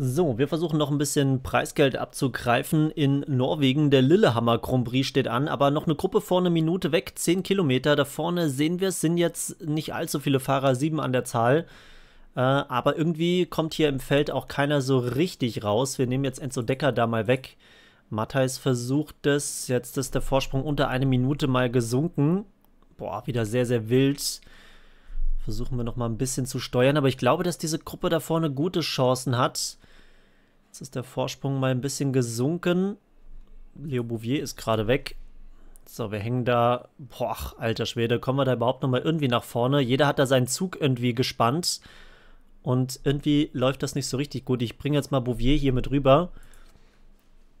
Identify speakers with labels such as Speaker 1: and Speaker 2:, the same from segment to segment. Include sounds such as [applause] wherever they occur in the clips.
Speaker 1: So, wir versuchen noch ein bisschen Preisgeld abzugreifen in Norwegen. Der Lillehammer Grand Prix steht an, aber noch eine Gruppe vorne Minute weg, 10 Kilometer. Da vorne sehen wir es, sind jetzt nicht allzu viele Fahrer, sieben an der Zahl. Äh, aber irgendwie kommt hier im Feld auch keiner so richtig raus. Wir nehmen jetzt Enzo Decker da mal weg. Matthijs versucht es. Jetzt ist der Vorsprung unter eine Minute mal gesunken. Boah, wieder sehr, sehr wild versuchen wir noch mal ein bisschen zu steuern, aber ich glaube, dass diese Gruppe da vorne gute Chancen hat. Jetzt ist der Vorsprung mal ein bisschen gesunken. Leo Bouvier ist gerade weg. So, wir hängen da. Boah, alter Schwede, kommen wir da überhaupt nochmal irgendwie nach vorne? Jeder hat da seinen Zug irgendwie gespannt. Und irgendwie läuft das nicht so richtig gut. Ich bringe jetzt mal Bouvier hier mit rüber,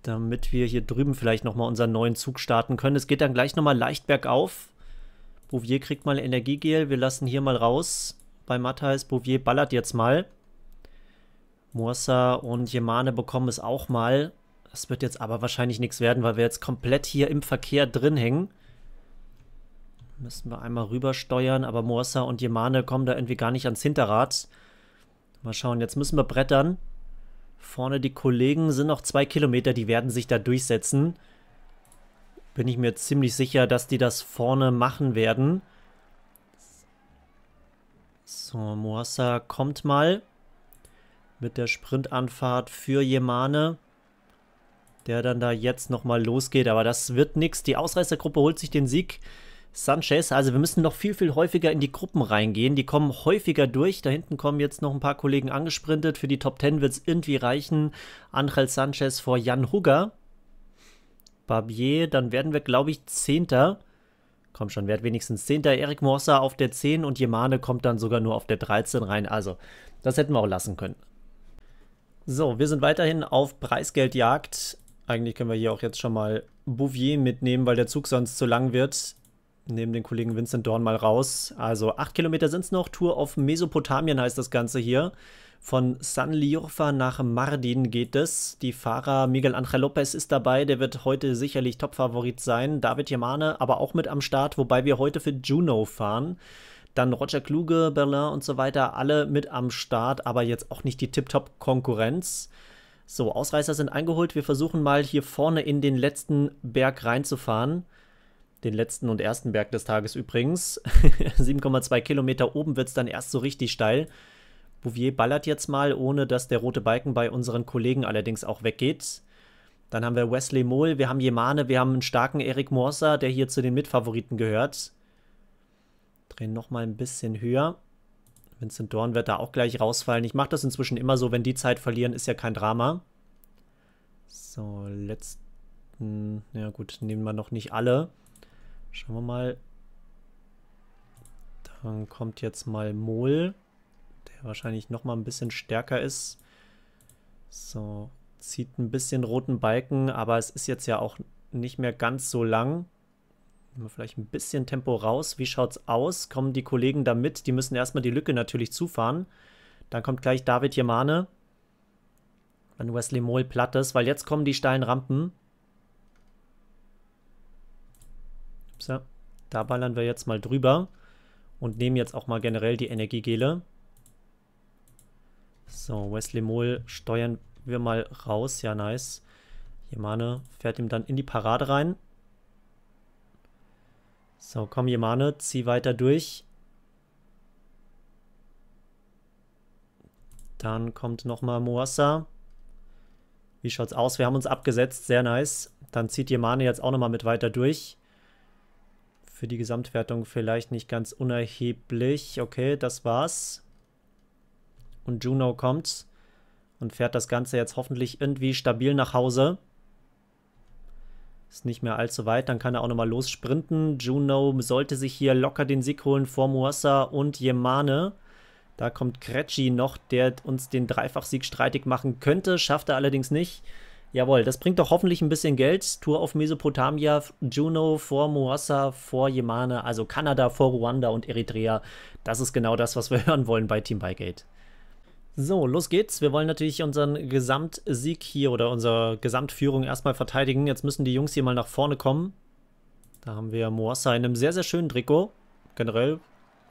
Speaker 1: damit wir hier drüben vielleicht nochmal unseren neuen Zug starten können. Es geht dann gleich nochmal leicht bergauf. Bouvier kriegt mal Energiegel. Wir lassen hier mal raus bei Matthias Bouvier ballert jetzt mal. Mursa und Jemane bekommen es auch mal. Das wird jetzt aber wahrscheinlich nichts werden, weil wir jetzt komplett hier im Verkehr drin hängen. Müssen wir einmal rübersteuern, aber Mursa und Jemane kommen da irgendwie gar nicht ans Hinterrad. Mal schauen, jetzt müssen wir brettern. Vorne die Kollegen sind noch zwei Kilometer, die werden sich da durchsetzen. Bin ich mir ziemlich sicher, dass die das vorne machen werden. So, Moasa kommt mal mit der Sprintanfahrt für Jemane, der dann da jetzt nochmal losgeht. Aber das wird nichts. Die Ausreißergruppe holt sich den Sieg. Sanchez, also wir müssen noch viel, viel häufiger in die Gruppen reingehen. Die kommen häufiger durch. Da hinten kommen jetzt noch ein paar Kollegen angesprintet. Für die Top 10 wird es irgendwie reichen. Angel Sanchez vor Jan Hugger. Barbier, dann werden wir, glaube ich, Zehnter. Komm schon, werd wenigstens Zehnter. Erik Morsa auf der 10 und Jemane kommt dann sogar nur auf der 13 rein. Also, das hätten wir auch lassen können. So, wir sind weiterhin auf Preisgeldjagd. Eigentlich können wir hier auch jetzt schon mal Bouvier mitnehmen, weil der Zug sonst zu lang wird. Nehmen den Kollegen Vincent Dorn mal raus. Also acht Kilometer sind es noch. Tour auf Mesopotamien heißt das Ganze hier. Von San Liurfa nach Mardin geht es. Die Fahrer Miguel Angel Lopez ist dabei, der wird heute sicherlich Topfavorit sein. David Yamane aber auch mit am Start, wobei wir heute für Juno fahren dann Roger Kluge, Berlin und so weiter, alle mit am Start, aber jetzt auch nicht die Tip-Top-Konkurrenz. So, Ausreißer sind eingeholt. Wir versuchen mal hier vorne in den letzten Berg reinzufahren. Den letzten und ersten Berg des Tages übrigens. 7,2 [laughs] Kilometer oben wird es dann erst so richtig steil. Bouvier ballert jetzt mal, ohne dass der rote Balken bei unseren Kollegen allerdings auch weggeht. Dann haben wir Wesley Mohl, wir haben Jemane, wir haben einen starken Eric Morser, der hier zu den Mitfavoriten gehört. Drehen nochmal ein bisschen höher. Vincent Dorn wird da auch gleich rausfallen. Ich mache das inzwischen immer so, wenn die Zeit verlieren, ist ja kein Drama. So, letzten... Ja gut, nehmen wir noch nicht alle. Schauen wir mal. Dann kommt jetzt mal Mol, der wahrscheinlich nochmal ein bisschen stärker ist. So, zieht ein bisschen roten Balken, aber es ist jetzt ja auch nicht mehr ganz so lang. Nehmen wir vielleicht ein bisschen Tempo raus. Wie schaut's aus? Kommen die Kollegen da mit? Die müssen erstmal die Lücke natürlich zufahren. Dann kommt gleich David Jemane. Wenn Wesley Mohl platt ist, weil jetzt kommen die steilen Rampen. So, da ballern wir jetzt mal drüber und nehmen jetzt auch mal generell die Energiegele. So, Wesley Mohl steuern wir mal raus. Ja, nice. Jemane fährt ihm dann in die Parade rein. So, komm Jemane, zieh weiter durch. Dann kommt nochmal Moassa. Wie schaut's aus? Wir haben uns abgesetzt, sehr nice. Dann zieht Jemane jetzt auch nochmal mit weiter durch. Für die Gesamtwertung vielleicht nicht ganz unerheblich. Okay, das war's. Und Juno kommt und fährt das Ganze jetzt hoffentlich irgendwie stabil nach Hause. Ist nicht mehr allzu weit, dann kann er auch nochmal lossprinten. Juno sollte sich hier locker den Sieg holen vor Muassa und Yemane. Da kommt Kretschi noch, der uns den Dreifachsieg streitig machen könnte, schafft er allerdings nicht. Jawohl, das bringt doch hoffentlich ein bisschen Geld. Tour auf Mesopotamia, Juno vor Moassa, vor Yemane, also Kanada vor Ruanda und Eritrea. Das ist genau das, was wir [laughs] hören wollen bei Team Bygate. So, los geht's. Wir wollen natürlich unseren Gesamtsieg hier oder unsere Gesamtführung erstmal verteidigen. Jetzt müssen die Jungs hier mal nach vorne kommen. Da haben wir Moassa in einem sehr, sehr schönen Trikot. Generell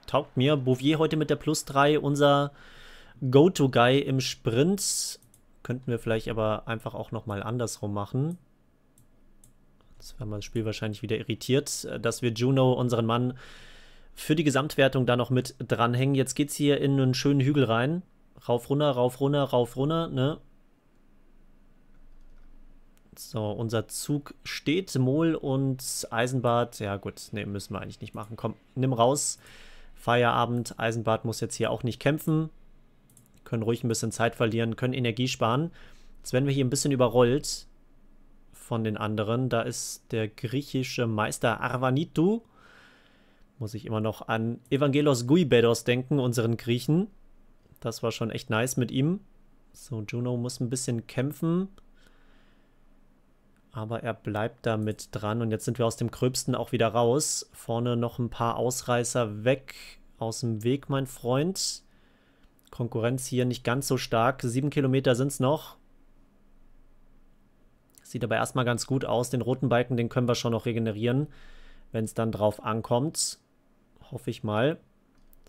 Speaker 1: taugt mir Bouvier heute mit der Plus 3, unser Go-To-Guy im Sprint. Könnten wir vielleicht aber einfach auch nochmal andersrum machen. Jetzt werden wir das Spiel wahrscheinlich wieder irritiert, dass wir Juno, unseren Mann, für die Gesamtwertung da noch mit dranhängen. Jetzt geht's hier in einen schönen Hügel rein rauf, runter, rauf, runter, rauf, runter, ne? So, unser Zug steht, Mol und Eisenbart, ja gut, ne, müssen wir eigentlich nicht machen. Komm, nimm raus, Feierabend, Eisenbart muss jetzt hier auch nicht kämpfen. Können ruhig ein bisschen Zeit verlieren, können Energie sparen. Jetzt werden wir hier ein bisschen überrollt von den anderen. Da ist der griechische Meister Arvanitu. Muss ich immer noch an Evangelos Guibedos denken, unseren Griechen. Das war schon echt nice mit ihm. So, Juno muss ein bisschen kämpfen. Aber er bleibt da mit dran. Und jetzt sind wir aus dem Gröbsten auch wieder raus. Vorne noch ein paar Ausreißer weg aus dem Weg, mein Freund. Konkurrenz hier nicht ganz so stark. Sieben Kilometer sind es noch. Sieht aber erstmal ganz gut aus. Den roten Balken, den können wir schon noch regenerieren, wenn es dann drauf ankommt. Hoffe ich mal.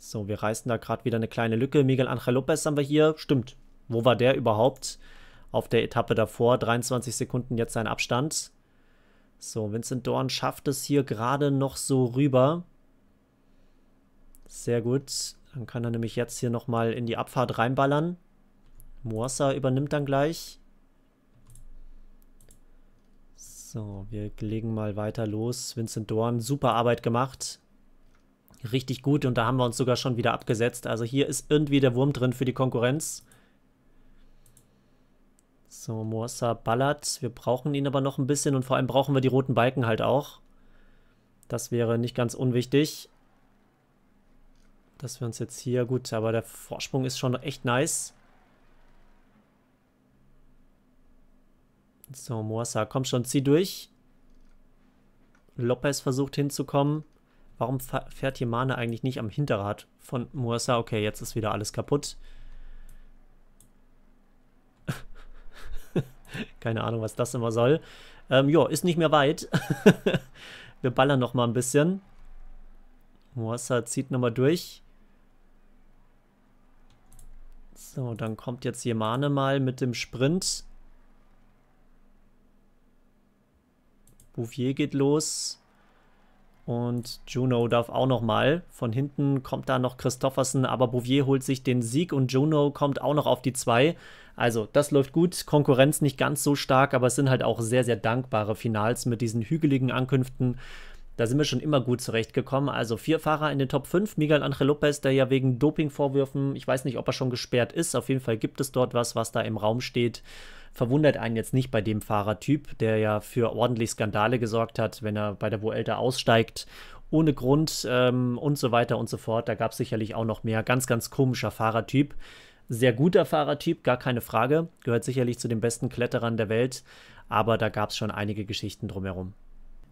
Speaker 1: So, wir reißen da gerade wieder eine kleine Lücke. Miguel Angel Lopez haben wir hier. Stimmt. Wo war der überhaupt? Auf der Etappe davor. 23 Sekunden jetzt sein Abstand. So, Vincent Dorn schafft es hier gerade noch so rüber. Sehr gut. Dann kann er nämlich jetzt hier nochmal in die Abfahrt reinballern. Moassa übernimmt dann gleich. So, wir legen mal weiter los. Vincent Dorn, super Arbeit gemacht richtig gut und da haben wir uns sogar schon wieder abgesetzt. Also hier ist irgendwie der Wurm drin für die Konkurrenz. So, Morsa ballert. Wir brauchen ihn aber noch ein bisschen und vor allem brauchen wir die roten Balken halt auch. Das wäre nicht ganz unwichtig. Dass wir uns jetzt hier... Gut, aber der Vorsprung ist schon echt nice. So, Morsa, komm schon, zieh durch. Lopez versucht hinzukommen. Warum fährt Yemane eigentlich nicht am Hinterrad von Muasa? Okay, jetzt ist wieder alles kaputt. [laughs] Keine Ahnung, was das immer soll. Ähm, jo, ist nicht mehr weit. [laughs] Wir ballern noch mal ein bisschen. Moassa zieht nochmal durch. So, dann kommt jetzt Yemane mal mit dem Sprint. Bouvier geht los. Und Juno darf auch nochmal. Von hinten kommt da noch Christoffersen, aber Bouvier holt sich den Sieg und Juno kommt auch noch auf die 2. Also, das läuft gut. Konkurrenz nicht ganz so stark, aber es sind halt auch sehr, sehr dankbare Finals mit diesen hügeligen Ankünften. Da sind wir schon immer gut zurechtgekommen. Also vier Fahrer in den Top 5. Miguel Angel Lopez, der ja wegen Dopingvorwürfen, ich weiß nicht, ob er schon gesperrt ist. Auf jeden Fall gibt es dort was, was da im Raum steht. Verwundert einen jetzt nicht bei dem Fahrertyp, der ja für ordentlich Skandale gesorgt hat, wenn er bei der Vuelta aussteigt. Ohne Grund ähm, und so weiter und so fort. Da gab es sicherlich auch noch mehr. Ganz, ganz komischer Fahrertyp sehr guter Fahrertyp, gar keine Frage. Gehört sicherlich zu den besten Kletterern der Welt, aber da gab es schon einige Geschichten drumherum.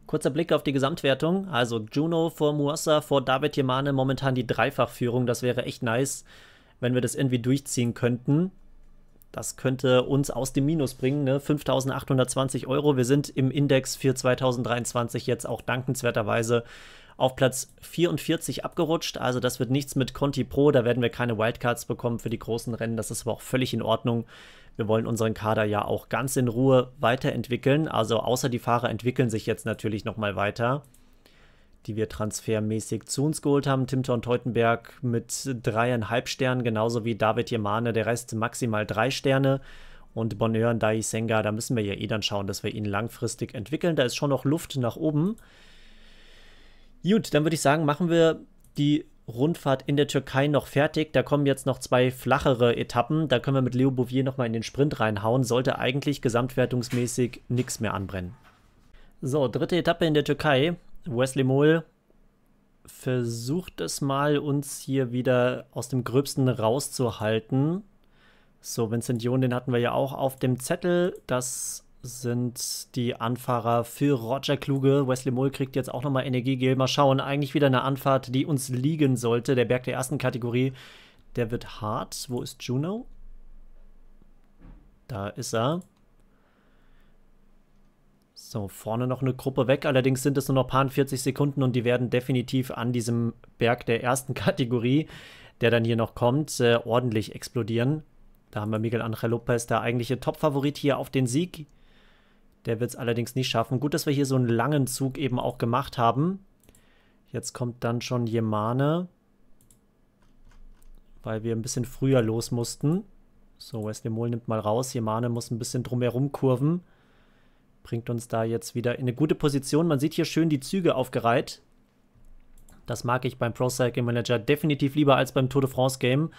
Speaker 1: Kurzer Blick auf die Gesamtwertung. Also Juno vor Muassa, vor David Yemane momentan die Dreifachführung. Das wäre echt nice, wenn wir das irgendwie durchziehen könnten. Das könnte uns aus dem Minus bringen, ne? 5.820 Euro. Wir sind im Index für 2023 jetzt auch dankenswerterweise auf Platz 44 abgerutscht. Also das wird nichts mit Conti Pro, da werden wir keine Wildcards bekommen für die großen Rennen. Das ist aber auch völlig in Ordnung. Wir wollen unseren Kader ja auch ganz in Ruhe weiterentwickeln. Also außer die Fahrer entwickeln sich jetzt natürlich nochmal weiter die wir transfermäßig zu uns geholt haben. Timton Teutenberg mit dreieinhalb Sternen, genauso wie David Yemane, der Rest maximal drei Sterne. Und Bonheur Dai Senga, da müssen wir ja eh dann schauen, dass wir ihn langfristig entwickeln. Da ist schon noch Luft nach oben. Gut, dann würde ich sagen, machen wir die Rundfahrt in der Türkei noch fertig. Da kommen jetzt noch zwei flachere Etappen. Da können wir mit Leo Bouvier nochmal in den Sprint reinhauen. Sollte eigentlich gesamtwertungsmäßig nichts mehr anbrennen. So, dritte Etappe in der Türkei. Wesley Mohl versucht es mal, uns hier wieder aus dem Gröbsten rauszuhalten. So, Vincent John, den hatten wir ja auch auf dem Zettel. Das sind die Anfahrer für Roger Kluge. Wesley Moll kriegt jetzt auch nochmal Energiegel. Mal schauen, eigentlich wieder eine Anfahrt, die uns liegen sollte. Der Berg der ersten Kategorie, der wird hart. Wo ist Juno? Da ist er. So, vorne noch eine Gruppe weg. Allerdings sind es nur noch paar 40 Sekunden und die werden definitiv an diesem Berg der ersten [laughs] Kategorie, der dann hier noch kommt, äh, ordentlich explodieren. Da haben wir Miguel Angel Lopez, der eigentliche Topfavorit hier auf den Sieg. Der wird es allerdings nicht schaffen. Gut, dass wir hier so einen langen Zug eben auch gemacht haben. Jetzt kommt dann schon Jemane, weil wir ein bisschen früher los mussten. So, Wesley Mohl nimmt mal raus. Jemane muss ein bisschen drumherum kurven. Bringt uns da jetzt wieder in eine gute Position. Man sieht hier schön die Züge aufgereiht. Das mag ich beim Pro Cycling Manager definitiv lieber als beim Tour de France Game.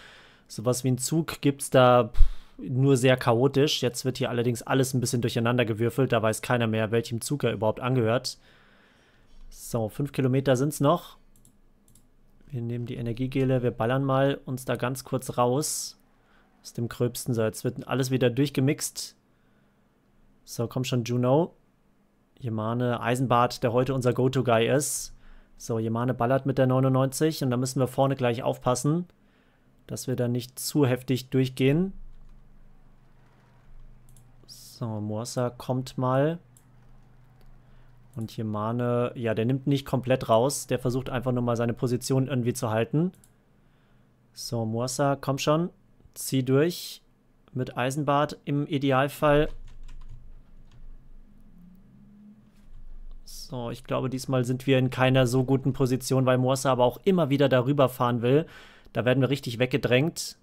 Speaker 1: Sowas wie einen Zug gibt es da nur sehr chaotisch. Jetzt wird hier allerdings alles ein bisschen durcheinander gewürfelt. Da weiß keiner mehr, welchem Zug er überhaupt angehört. So, fünf Kilometer sind es noch. Wir nehmen die Energiegele, wir ballern mal uns da ganz kurz raus. Aus dem Gröbsten. So, jetzt wird alles wieder durchgemixt. So, komm schon, Juno. Jemane Eisenbart, der heute unser Go-To-Guy ist. So, Jemane ballert mit der 99 und da müssen wir vorne gleich aufpassen, dass wir da nicht zu heftig durchgehen. So, Morsa kommt mal. Und hier Mane, ja, der nimmt nicht komplett raus. Der versucht einfach nur mal seine Position irgendwie zu halten. So, Morsa, komm schon. Zieh durch. Mit Eisenbart im Idealfall. So, ich glaube, diesmal sind wir in keiner so guten Position, weil Morsa aber auch immer wieder darüber fahren will. Da werden wir richtig weggedrängt.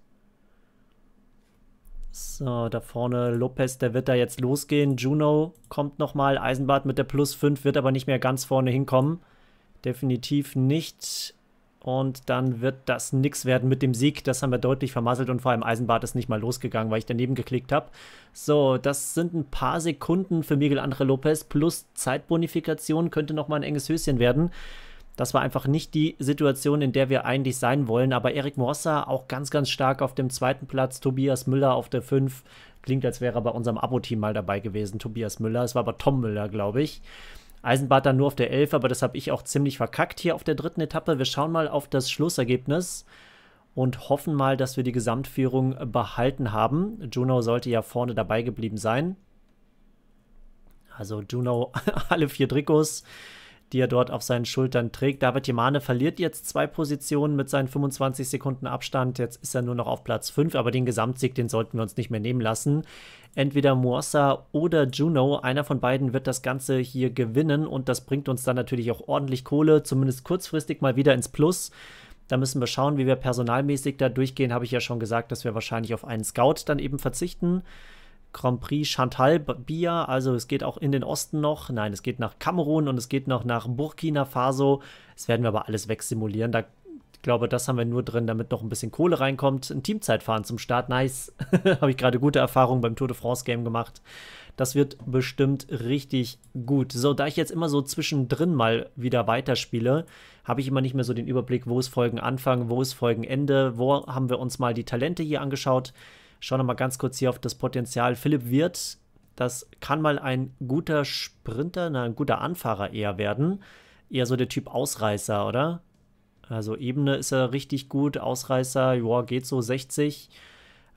Speaker 1: So, da vorne Lopez, der wird da jetzt losgehen. Juno kommt nochmal. Eisenbart mit der Plus 5 wird aber nicht mehr ganz vorne hinkommen. Definitiv nicht. Und dann wird das nix werden mit dem Sieg. Das haben wir deutlich vermasselt und vor allem Eisenbart ist nicht mal losgegangen, weil ich daneben geklickt habe. So, das sind ein paar Sekunden für Miguel Andre Lopez plus Zeitbonifikation. Könnte nochmal ein enges Höschen werden. Das war einfach nicht die Situation, in der wir eigentlich sein wollen. Aber Erik Morsa auch ganz, ganz stark auf dem zweiten Platz, Tobias Müller auf der 5. Klingt, als wäre er bei unserem Abo-Team mal dabei gewesen, Tobias Müller. Es war aber Tom Müller, glaube ich. Eisenbart dann nur auf der 11, aber das habe ich auch ziemlich verkackt hier auf der dritten Etappe. Wir schauen mal auf das Schlussergebnis und hoffen mal, dass wir die Gesamtführung behalten haben. Juno sollte ja vorne dabei geblieben sein. Also Juno [laughs] alle vier Trikots die er dort auf seinen Schultern trägt. David Jemane verliert jetzt zwei Positionen mit seinen 25 Sekunden Abstand. Jetzt ist er nur noch auf Platz 5, aber den Gesamtsieg, den sollten wir uns nicht mehr nehmen lassen. Entweder Muossa oder Juno, einer von beiden wird das Ganze hier gewinnen und das bringt uns dann natürlich auch ordentlich Kohle, zumindest kurzfristig mal wieder ins Plus. Da müssen wir schauen, wie wir personalmäßig da durchgehen. Habe ich ja schon gesagt, dass wir wahrscheinlich auf einen Scout dann eben verzichten. Grand Prix Chantal Bia. Also es geht auch in den Osten noch. Nein, es geht nach Kamerun und es geht noch nach Burkina Faso. Das werden wir aber alles wegsimulieren. Da ich glaube, das haben wir nur drin, damit noch ein bisschen Kohle reinkommt. Ein Teamzeitfahren zum Start, nice. [laughs] Habe ich gerade gute Erfahrungen beim Tour de France Game gemacht. Das wird bestimmt richtig gut. So, da ich jetzt immer so zwischendrin mal wieder weiterspiele, habe ich immer nicht mehr so den Überblick, wo es Folgen anfangen, wo es Folgen Ende, wo haben wir uns mal die Talente hier angeschaut. Schauen wir mal ganz kurz hier auf das Potenzial. Philipp Wirth, das kann mal ein guter Sprinter, ein guter Anfahrer eher werden. Eher so der Typ Ausreißer, oder? Also Ebene ist er richtig gut, Ausreißer, ja, geht so 60.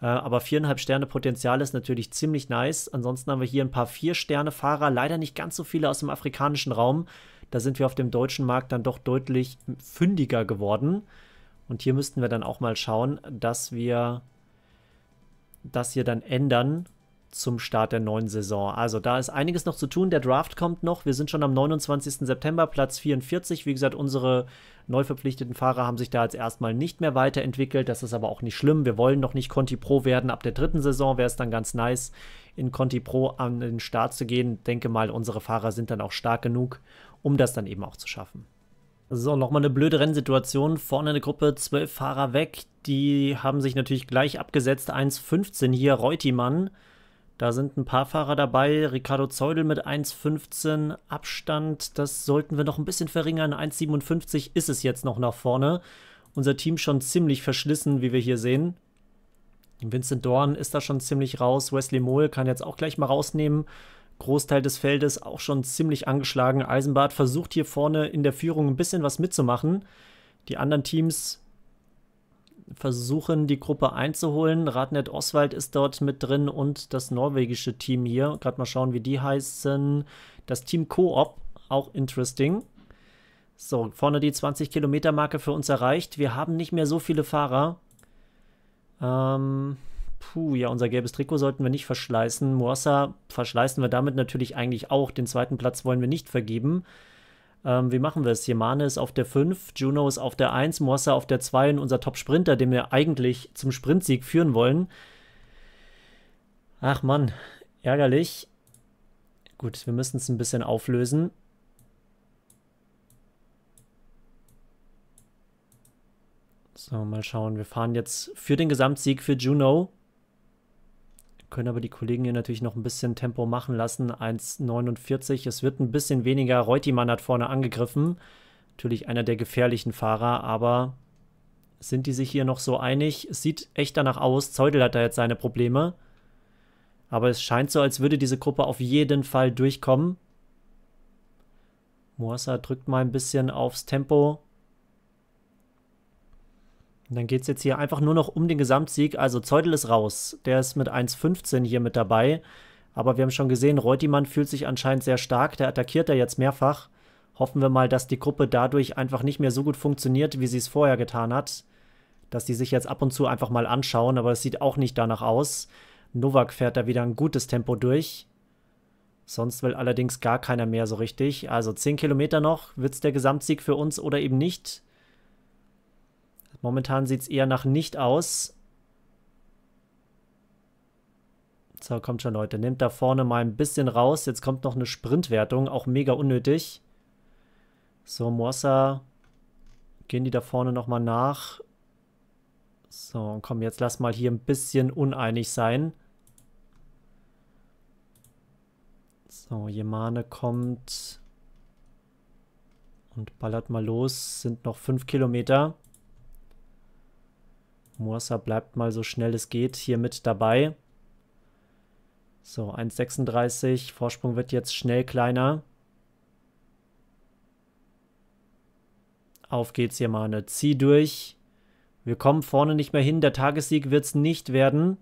Speaker 1: Äh, aber viereinhalb Sterne Potenzial ist natürlich ziemlich nice. Ansonsten haben wir hier ein paar Vier-Sterne-Fahrer, leider nicht ganz so viele aus dem afrikanischen Raum. Da sind wir auf dem deutschen Markt dann doch deutlich fündiger geworden. Und hier müssten wir dann auch mal schauen, dass wir das hier dann ändern zum Start der neuen Saison. Also da ist einiges noch zu tun. Der Draft kommt noch. Wir sind schon am 29. September, Platz 44. Wie gesagt, unsere neu verpflichteten Fahrer haben sich da jetzt erstmal nicht mehr weiterentwickelt. Das ist aber auch nicht schlimm. Wir wollen noch nicht Conti Pro werden. Ab der dritten Saison wäre es dann ganz nice, in Conti Pro an den Start zu gehen. Denke mal, unsere Fahrer sind dann auch stark genug, um das dann eben auch zu schaffen. So, nochmal eine blöde Rennsituation. Vorne eine Gruppe, zwölf Fahrer weg. Die haben sich natürlich gleich abgesetzt. 1,15 hier, Reutimann. Da sind ein paar Fahrer dabei. Ricardo Zeudel mit 1,15 Abstand. Das sollten wir noch ein bisschen verringern. 1,57 ist es jetzt noch nach vorne. Unser Team schon ziemlich verschlissen, wie wir hier sehen. Vincent Dorn ist da schon ziemlich raus. Wesley Mohl kann jetzt auch gleich mal rausnehmen. Großteil des Feldes auch schon ziemlich angeschlagen. Eisenbart versucht hier vorne in der Führung ein bisschen was mitzumachen. Die anderen Teams versuchen, die Gruppe einzuholen. Radnet Oswald ist dort mit drin und das norwegische Team hier. Gerade mal schauen, wie die heißen. Das Team Coop, auch interesting. So, vorne die 20-Kilometer-Marke für uns erreicht. Wir haben nicht mehr so viele Fahrer. Ähm, puh, ja, unser gelbes Trikot sollten wir nicht verschleißen. Moassa verschleißen wir damit natürlich eigentlich auch. Den zweiten Platz wollen wir nicht vergeben. Ähm, wie machen wir es? Yemane ist auf der 5, Juno ist auf der 1, Moassa auf der 2 und unser Top-Sprinter, den wir eigentlich zum Sprintsieg führen wollen. Ach Mann, ärgerlich. Gut, wir müssen es ein bisschen auflösen. So, mal schauen. Wir fahren jetzt für den Gesamtsieg für Juno können aber die Kollegen hier natürlich noch ein bisschen Tempo machen lassen. 1,49. Es wird ein bisschen weniger. Reutimann hat vorne angegriffen. Natürlich einer der gefährlichen Fahrer, aber sind die sich hier noch so einig? Es sieht echt danach aus. Zeudel hat da jetzt seine Probleme. Aber es scheint so, als würde diese Gruppe auf jeden Fall durchkommen. Moasa drückt mal ein bisschen aufs Tempo. Und dann geht es jetzt hier einfach nur noch um den Gesamtsieg. Also Zeudel ist raus. Der ist mit 1,15 hier mit dabei. Aber wir haben schon gesehen, Reutemann fühlt sich anscheinend sehr stark. Der attackiert er jetzt mehrfach. Hoffen wir mal, dass die Gruppe dadurch einfach nicht mehr so gut funktioniert, wie sie es vorher getan hat. Dass die sich jetzt ab und zu einfach mal anschauen, aber es sieht auch nicht danach aus. Novak fährt da wieder ein gutes Tempo durch. Sonst will allerdings gar keiner mehr so richtig. Also 10 Kilometer noch. Wird es der Gesamtsieg für uns oder eben nicht? Momentan sieht es eher nach nicht aus. So, kommt schon, Leute. Nehmt da vorne mal ein bisschen raus. Jetzt kommt noch eine Sprintwertung. Auch mega unnötig. So, Mossa. Gehen die da vorne nochmal nach. So, komm, jetzt lass mal hier ein bisschen uneinig sein. So, Jemane kommt und ballert mal los. Sind noch 5 Kilometer. Moasa bleibt mal so schnell es geht hier mit dabei. So, 1,36. Vorsprung wird jetzt schnell kleiner. Auf geht's, Yamane. Zieh durch. Wir kommen vorne nicht mehr hin. Der Tagessieg wird's nicht werden.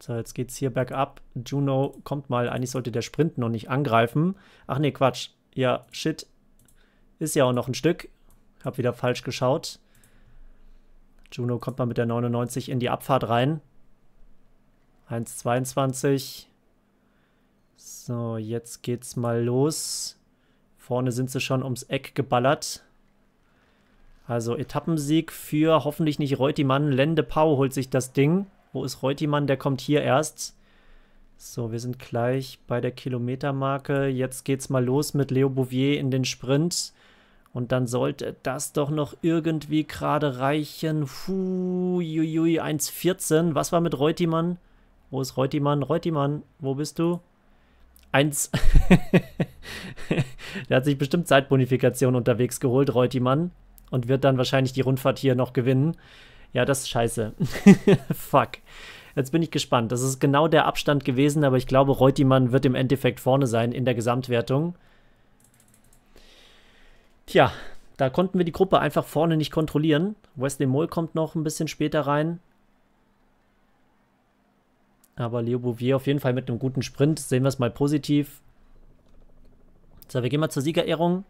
Speaker 1: So, jetzt geht's hier bergab. Juno kommt mal. Eigentlich sollte der Sprint noch nicht angreifen. Ach nee, Quatsch. Ja, shit. Ist ja auch noch ein Stück. Hab wieder falsch geschaut. Juno kommt mal mit der 99 in die Abfahrt rein. 1,22. So, jetzt geht's mal los. Vorne sind sie schon ums Eck geballert. Also Etappensieg für hoffentlich nicht Reutemann. Lende Pau holt sich das Ding. Wo ist Reutemann? Der kommt hier erst. So, wir sind gleich bei der Kilometermarke. Jetzt geht's mal los mit Leo Bouvier in den Sprint. Und dann sollte das doch noch irgendwie gerade reichen. Huiuiui, 1,14. Was war mit Reutimann? Wo ist Reutimann? Reutimann, wo bist du? 1. [laughs] Der hat sich bestimmt Zeitbonifikation unterwegs geholt, Reutimann. Und wird dann wahrscheinlich die Rundfahrt hier noch gewinnen. Ja, das ist scheiße. [laughs] Fuck. Jetzt bin ich gespannt. Das ist genau der Abstand gewesen, aber ich glaube, Reutimann wird im Endeffekt vorne sein in der Gesamtwertung. Tja, da konnten wir die Gruppe einfach vorne nicht kontrollieren. Wesley Moll kommt noch ein bisschen später rein. Aber Leo Bouvier auf jeden Fall mit einem guten Sprint. Sehen wir es mal positiv. So, wir gehen mal zur Siegerehrung.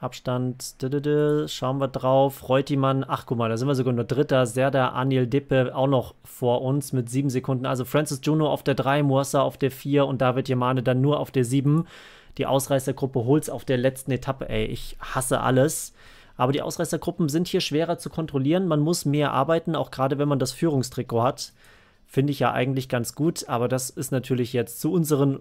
Speaker 1: Abstand, schauen wir drauf. Reutemann, ach guck mal, da sind wir sogar nur Dritter. Serda, Anil Dippe auch noch vor uns mit sieben Sekunden. Also Francis Juno auf der 3, Moassa auf der 4 und David Yamane dann nur auf der 7 die Ausreißergruppe holt's auf der letzten Etappe. Ey, ich hasse alles. Aber die Ausreißergruppen sind hier schwerer zu kontrollieren. Man muss mehr arbeiten, auch gerade wenn man das Führungstrikot hat. Finde ich ja eigentlich ganz gut, aber das ist natürlich jetzt zu unseren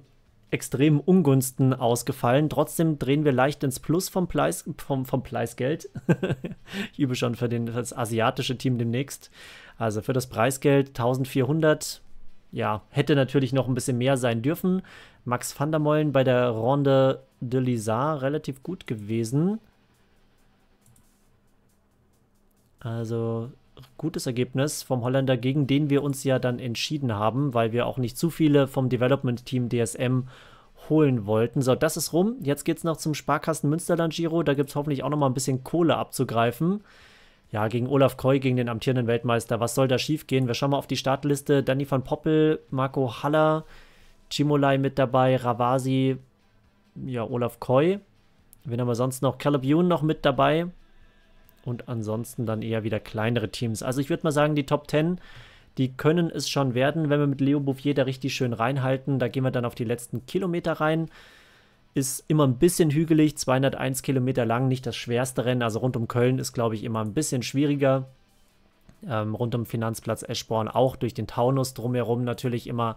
Speaker 1: extremen Ungunsten ausgefallen. Trotzdem drehen wir leicht ins Plus vom, Pleis, vom, vom Preisgeld. [laughs] ich übe schon für, den, für das asiatische Team demnächst. Also für das Preisgeld 1400 ja, hätte natürlich noch ein bisschen mehr sein dürfen. Max van der Mollen bei der Ronde de Lizard relativ gut gewesen. Also gutes Ergebnis vom Holländer, gegen den wir uns ja dann entschieden haben, weil wir auch nicht zu viele vom Development Team DSM holen wollten. So, das ist rum. Jetzt geht es noch zum Sparkassen Münsterland Giro. Da gibt es hoffentlich auch noch mal ein bisschen Kohle abzugreifen ja, gegen Olaf Koi, gegen den amtierenden Weltmeister. Was soll da schief gehen? Wir schauen mal auf die Startliste. Danny van Poppel, Marco Haller, Chimolai mit dabei, Ravasi, ja, Olaf Koi. Wen haben wir sonst noch? Caleb Youn noch mit dabei. Und ansonsten dann eher wieder kleinere Teams. Also ich würde mal sagen, die Top 10, die können es schon werden, wenn wir mit Leo Bouffier da richtig schön reinhalten. Da gehen wir dann auf die letzten Kilometer rein ist immer ein bisschen hügelig, 201 Kilometer lang, nicht das schwerste Rennen. Also rund um Köln ist, glaube ich, immer ein bisschen schwieriger. Ähm, rund um Finanzplatz Eschborn auch durch den Taunus drumherum natürlich immer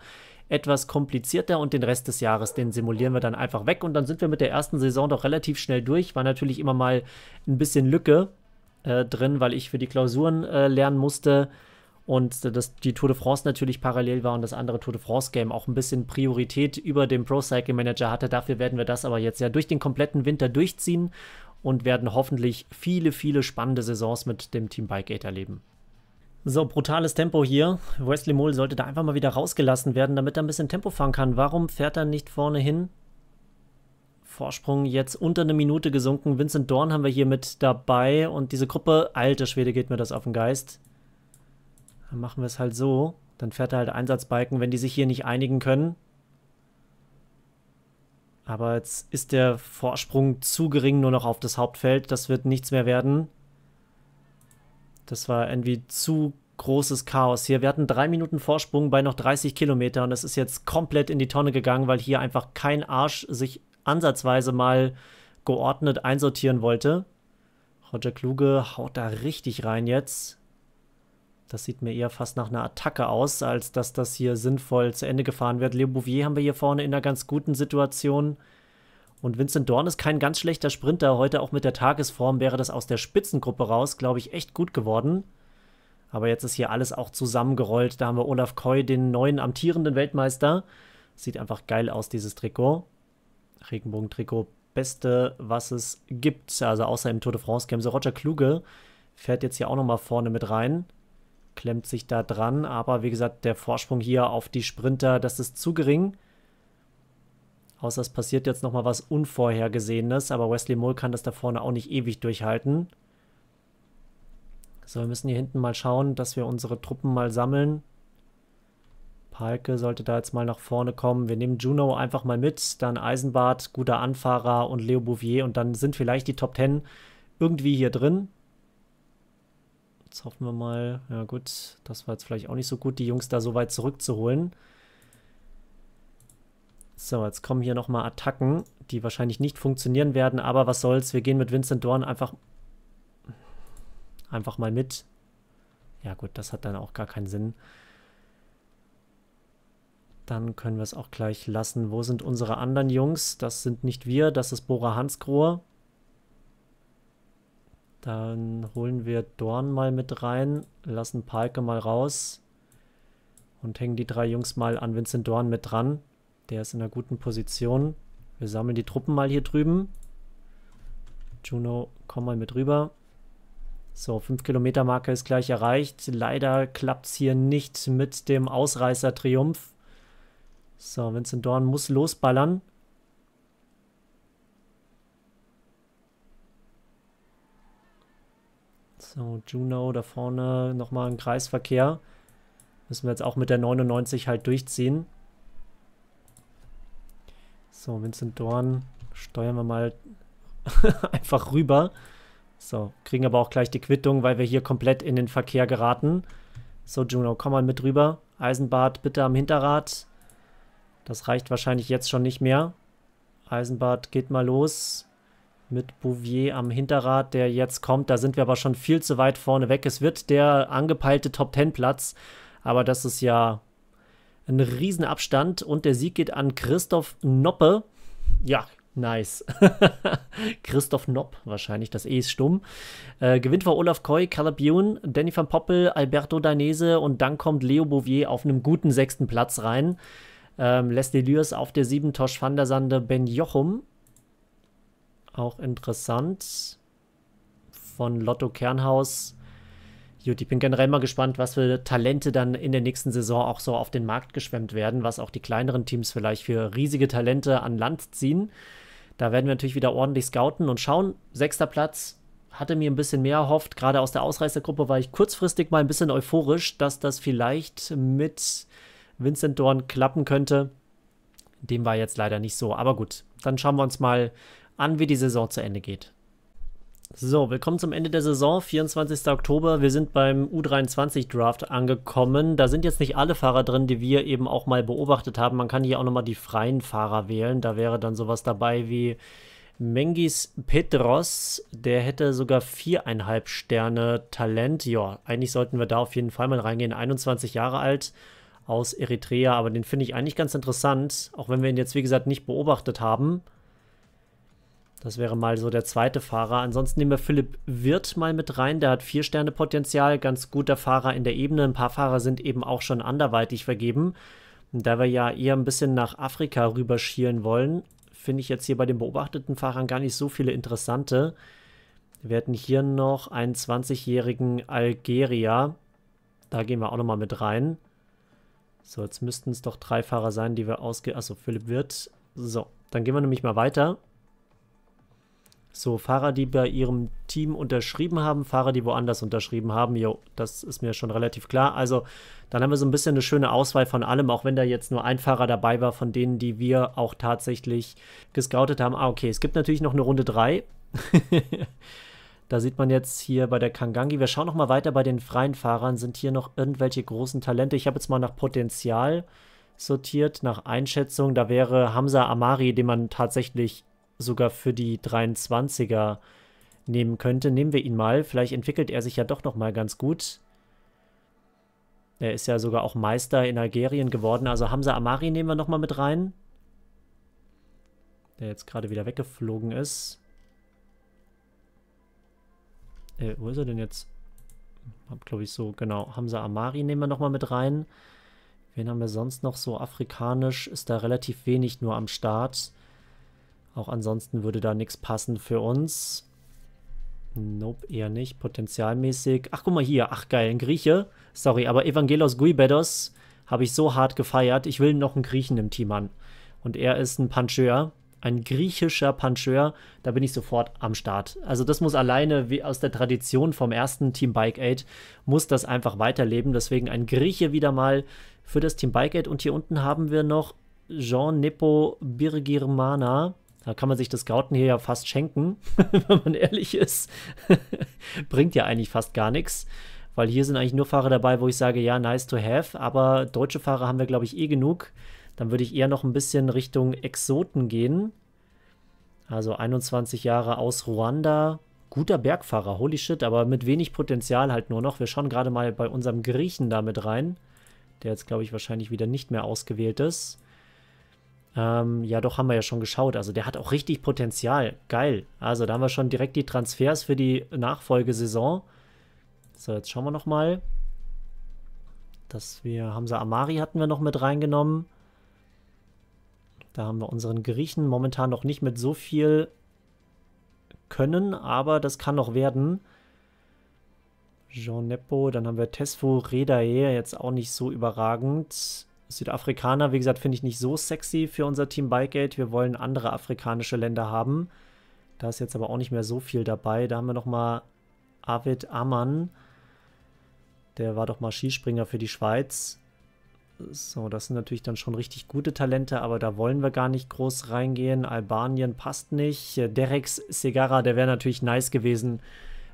Speaker 1: etwas komplizierter und den Rest des Jahres, den simulieren wir dann einfach weg und dann sind wir mit der ersten Saison doch relativ schnell durch. War natürlich immer mal ein bisschen Lücke äh, drin, weil ich für die Klausuren äh, lernen musste und dass die Tour de France natürlich parallel war und das andere Tour de France Game auch ein bisschen Priorität über dem Pro Cycle Manager hatte. Dafür werden wir das aber jetzt ja durch den kompletten Winter durchziehen und werden hoffentlich viele, viele spannende Saisons mit dem Team Bike 8 erleben. So, brutales Tempo hier. Wesley Mole sollte da einfach mal wieder rausgelassen werden, damit er ein bisschen Tempo fahren kann. Warum fährt er nicht vorne hin? Vorsprung jetzt unter eine Minute gesunken. Vincent Dorn haben wir hier mit dabei und diese Gruppe, alter Schwede, geht mir das auf den Geist. Dann machen wir es halt so. Dann fährt er halt Einsatzbalken, wenn die sich hier nicht einigen können. Aber jetzt ist der Vorsprung zu gering nur noch auf das Hauptfeld. Das wird nichts mehr werden. Das war irgendwie zu großes Chaos hier. Wir hatten drei Minuten Vorsprung bei noch 30 Kilometer und das ist jetzt komplett in die Tonne gegangen, weil hier einfach kein Arsch sich ansatzweise mal geordnet einsortieren wollte. Roger Kluge haut da richtig rein jetzt. Das sieht mir eher fast nach einer Attacke aus, als dass das hier sinnvoll zu Ende gefahren wird. Leo Bouvier haben wir hier vorne in einer ganz guten Situation. Und Vincent Dorn ist kein ganz schlechter Sprinter. Heute auch mit der Tagesform wäre das aus der Spitzengruppe raus, glaube ich, echt gut geworden. Aber jetzt ist hier alles auch zusammengerollt. Da haben wir Olaf Koy, den neuen amtierenden Weltmeister. Sieht einfach geil aus, dieses Trikot. Regenbogentrikot, beste, was es gibt. Also außer im Tour de France-Game. So Roger Kluge fährt jetzt hier auch nochmal vorne mit rein klemmt sich da dran. Aber wie gesagt, der Vorsprung hier auf die Sprinter, das ist zu gering. Außer es passiert jetzt nochmal was Unvorhergesehenes, aber Wesley Mull kann das da vorne auch nicht ewig durchhalten. So, wir müssen hier hinten mal schauen, dass wir unsere Truppen mal sammeln. Palke sollte da jetzt mal nach vorne kommen. Wir nehmen Juno einfach mal mit, dann Eisenbart, guter Anfahrer und Leo Bouvier und dann sind vielleicht die Top 10 irgendwie hier drin. Jetzt hoffen wir mal, ja gut, das war jetzt vielleicht auch nicht so gut, die Jungs da so weit zurückzuholen. So, jetzt kommen hier nochmal Attacken, die wahrscheinlich nicht funktionieren werden, aber was soll's, wir gehen mit Vincent Dorn einfach, einfach mal mit. Ja gut, das hat dann auch gar keinen Sinn. Dann können wir es auch gleich lassen. Wo sind unsere anderen Jungs? Das sind nicht wir, das ist Bora Hansgrohe. Dann holen wir Dorn mal mit rein, lassen Palke mal raus und hängen die drei Jungs mal an Vincent Dorn mit dran. Der ist in einer guten Position. Wir sammeln die Truppen mal hier drüben. Juno, komm mal mit rüber. So, 5 Kilometer Marke ist gleich erreicht. Leider klappt es hier nicht mit dem Ausreißer-Triumph. So, Vincent Dorn muss losballern. So, genau, Juno da vorne nochmal ein Kreisverkehr. Müssen wir jetzt auch mit der 99 halt durchziehen. So, Vincent Dorn steuern wir mal [laughs] einfach rüber. So, kriegen aber auch gleich die Quittung, weil wir hier komplett in den Verkehr geraten. So, Juno, komm mal mit rüber. Eisenbart bitte am Hinterrad. Das reicht wahrscheinlich jetzt schon nicht mehr. Eisenbart geht mal los mit Bouvier am Hinterrad, der jetzt kommt. Da sind wir aber schon viel zu weit vorne weg. Es wird der angepeilte Top-10-Platz, aber das ist ja ein Riesenabstand. Und der Sieg geht an Christoph Noppe. Ja, nice. [laughs] Christoph Nopp wahrscheinlich, das E ist stumm. Äh, gewinnt vor Olaf Koy, Caleb Youn, Danny van Poppel, Alberto Danese und dann kommt Leo Bouvier auf einem guten sechsten Platz rein. Ähm, Leslie Lürs auf der 7, Tosh van der Sande, Ben Jochum auch interessant. Von Lotto Kernhaus. Gut, ich bin generell mal gespannt, was für Talente dann in der nächsten Saison auch so auf den Markt geschwemmt werden, was auch die kleineren Teams vielleicht für riesige Talente an Land ziehen. Da werden wir natürlich wieder ordentlich scouten und schauen. Sechster Platz, hatte mir ein bisschen mehr erhofft. Gerade aus der Ausreißergruppe war ich kurzfristig mal ein bisschen euphorisch, dass das vielleicht mit Vincent Dorn klappen könnte. Dem war jetzt leider nicht so. Aber gut, dann schauen wir uns mal an, wie die Saison zu Ende geht. So, willkommen zum Ende der Saison, 24. Oktober. Wir sind beim U23-Draft angekommen. Da sind jetzt nicht alle Fahrer drin, die wir eben auch mal beobachtet haben. Man kann hier auch nochmal die freien Fahrer wählen. Da wäre dann sowas dabei wie Mengis Petros. Der hätte sogar viereinhalb Sterne Talent. Ja, eigentlich sollten wir da auf jeden Fall mal reingehen. 21 Jahre alt aus Eritrea, aber den finde ich eigentlich ganz interessant, auch wenn wir ihn jetzt, wie gesagt, nicht beobachtet haben. Das wäre mal so der zweite Fahrer. Ansonsten nehmen wir Philipp Wirth mal mit rein. Der hat vier Sterne Potenzial, ganz guter Fahrer in der Ebene. Ein paar Fahrer sind eben auch schon anderweitig vergeben. Und da wir ja eher ein bisschen nach Afrika rüberschielen wollen, finde ich jetzt hier bei den beobachteten Fahrern gar nicht so viele interessante. Wir hätten hier noch einen 20-jährigen Algerier. Da gehen wir auch nochmal mit rein. So, jetzt müssten es doch drei Fahrer sein, die wir ausge... Achso, Philipp Wirth. So, dann gehen wir nämlich mal weiter. So, Fahrer, die bei ihrem Team unterschrieben haben, Fahrer, die woanders unterschrieben haben, jo, das ist mir schon relativ klar. Also, dann haben wir so ein bisschen eine schöne Auswahl von allem, auch wenn da jetzt nur ein Fahrer dabei war, von denen, die wir auch tatsächlich gescoutet haben. Ah, okay, es gibt natürlich noch eine Runde 3. [laughs] Da sieht man jetzt hier bei der Kangangi. Wir schauen nochmal weiter bei den freien Fahrern. Sind hier noch irgendwelche großen Talente? Ich habe jetzt mal nach Potenzial sortiert, nach Einschätzung. Da wäre Hamza Amari, den man tatsächlich sogar für die 23er nehmen könnte. Nehmen wir ihn mal. Vielleicht entwickelt er sich ja doch nochmal ganz gut. Er ist ja sogar auch Meister in Algerien geworden. Also Hamza Amari nehmen wir nochmal mit rein. Der jetzt gerade wieder weggeflogen ist. Äh, wo ist er denn jetzt? Hab, glaube ich, so, genau. Hamza Amari nehmen wir nochmal mit rein. Wen haben wir sonst noch so? Afrikanisch ist da relativ wenig nur am Start. Auch ansonsten würde da nichts passen für uns. Nope, eher nicht. Potenzialmäßig. Ach, guck mal hier. Ach, geil, ein Grieche. Sorry, aber Evangelos Guibedos habe ich so hart gefeiert. Ich will noch einen Griechen im Team an. Und er ist ein Pancheur. Ein griechischer Pancheur. Da bin ich sofort am Start. Also das muss alleine, wie aus der Tradition vom ersten Team Bike Aid, muss das einfach weiterleben. Deswegen ein Grieche wieder mal für das Team Bike Aid. Und hier unten haben wir noch Jean Nepo Birgirmana. Da kann man sich das Scouten hier ja fast schenken, [laughs] wenn man ehrlich ist. [laughs] Bringt ja eigentlich fast gar nichts, weil hier sind eigentlich nur Fahrer dabei, wo ich sage, ja, nice to have, aber deutsche Fahrer haben wir, glaube ich, eh genug. Dann würde ich eher noch ein bisschen Richtung Exoten gehen. Also 21 Jahre aus Ruanda. Guter Bergfahrer, holy shit, aber mit wenig Potenzial halt nur noch. Wir schauen gerade mal bei unserem Griechen damit rein, der jetzt, glaube ich, wahrscheinlich wieder nicht mehr ausgewählt ist. Ähm, ja, doch, haben wir ja schon geschaut. Also der hat auch richtig Potenzial. Geil. Also da haben wir schon direkt die Transfers für die Nachfolgesaison. So, jetzt schauen wir nochmal. Dass wir Hamza Amari hatten wir noch mit reingenommen. Da haben wir unseren Griechen momentan noch nicht mit so viel können, aber das kann noch werden. Jean Nepo, dann haben wir Tesfo Redae, jetzt auch nicht so überragend. Südafrikaner, wie gesagt, finde ich nicht so sexy für unser Team Bikegate. Wir wollen andere afrikanische Länder haben. Da ist jetzt aber auch nicht mehr so viel dabei. Da haben wir nochmal Avid Ammann. Der war doch mal Skispringer für die Schweiz. So, das sind natürlich dann schon richtig gute Talente, aber da wollen wir gar nicht groß reingehen. Albanien passt nicht. Derex Segarra, der wäre natürlich nice gewesen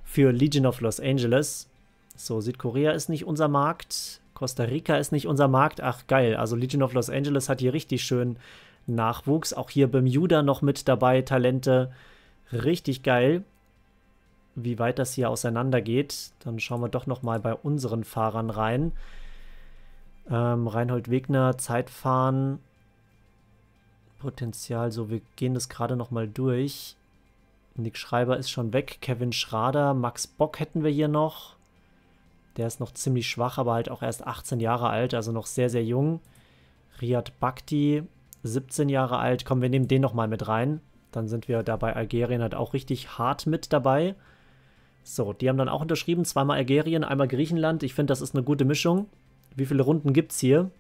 Speaker 1: für Legion of Los Angeles. So, Südkorea ist nicht unser Markt. Costa Rica ist nicht unser Markt. Ach, geil. Also Legion of Los Angeles hat hier richtig schön Nachwuchs. Auch hier Bermuda noch mit dabei, Talente. Richtig geil. Wie weit das hier auseinandergeht, dann schauen wir doch nochmal bei unseren Fahrern rein. Ähm, Reinhold Wegner, Zeitfahren, Potenzial. So, wir gehen das gerade nochmal durch. Nick Schreiber ist schon weg. Kevin Schrader, Max Bock hätten wir hier noch. Der ist noch ziemlich schwach, aber halt auch erst 18 Jahre alt, also noch sehr, sehr jung. Riyad Bakti, 17 Jahre alt. Komm, wir nehmen den nochmal mit rein. Dann sind wir dabei Algerien halt auch richtig hart mit dabei. So, die haben dann auch unterschrieben. Zweimal Algerien, einmal Griechenland. Ich finde, das ist eine gute Mischung. Wie viele Runden gibt es hier?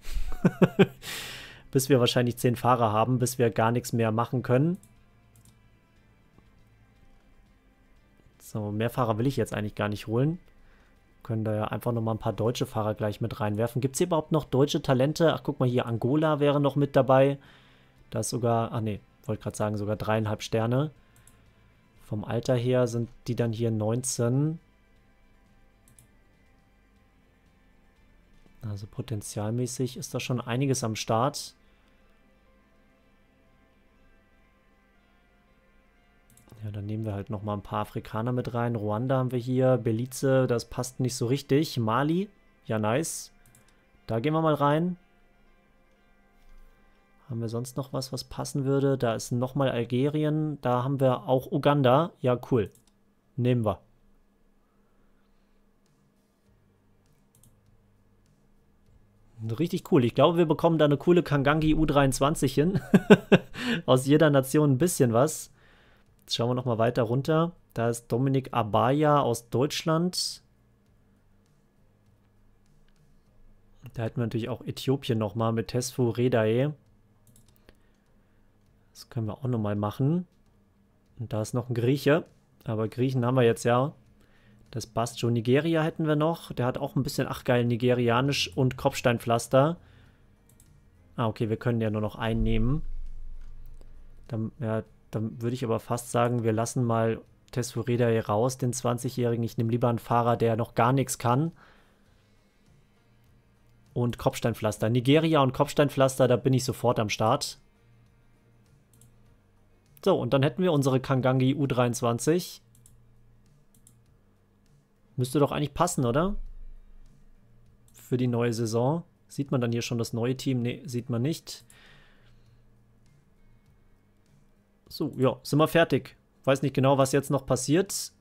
Speaker 1: [laughs] bis wir wahrscheinlich 10 Fahrer haben, bis wir gar nichts mehr machen können. So, mehr Fahrer will ich jetzt eigentlich gar nicht holen können da ja einfach nochmal ein paar deutsche Fahrer gleich mit reinwerfen. Gibt es hier überhaupt noch deutsche Talente? Ach, guck mal hier, Angola wäre noch mit dabei. Da ist sogar, ah nee, wollte gerade sagen, sogar dreieinhalb Sterne. Vom Alter her sind die dann hier 19. Also potenzialmäßig ist da schon einiges am Start. Ja, dann nehmen wir halt nochmal ein paar Afrikaner mit rein. Ruanda haben wir hier, Belize, das passt nicht so richtig. Mali, ja nice. Da gehen wir mal rein. Haben wir sonst noch was, was passen würde? Da ist nochmal Algerien. Da haben wir auch Uganda. Ja, cool. Nehmen wir. Richtig cool. Ich glaube, wir bekommen da eine coole Kangangi U23 hin. [laughs] Aus jeder Nation ein bisschen was. Jetzt schauen wir nochmal weiter runter. Da ist Dominik Abaya aus Deutschland. Da hätten wir natürlich auch Äthiopien nochmal mit Tesfu Redae. Das können wir auch nochmal machen. Und da ist noch ein Grieche. Aber Griechen haben wir jetzt ja. Das Bastjo Nigeria hätten wir noch. Der hat auch ein bisschen, ach geil, nigerianisch und Kopfsteinpflaster. Ah, okay, wir können ja nur noch einen nehmen. Dann, ja, dann würde ich aber fast sagen, wir lassen mal Tesforeda hier raus, den 20-Jährigen. Ich nehme lieber einen Fahrer, der noch gar nichts kann. Und Kopfsteinpflaster. Nigeria und Kopfsteinpflaster, da bin ich sofort am Start. So, und dann hätten wir unsere Kangangi U23. Müsste doch eigentlich passen, oder? Für die neue Saison. Sieht man dann hier schon das neue Team? Ne, sieht man nicht. So, ja, sind wir fertig. Weiß nicht genau, was jetzt noch passiert.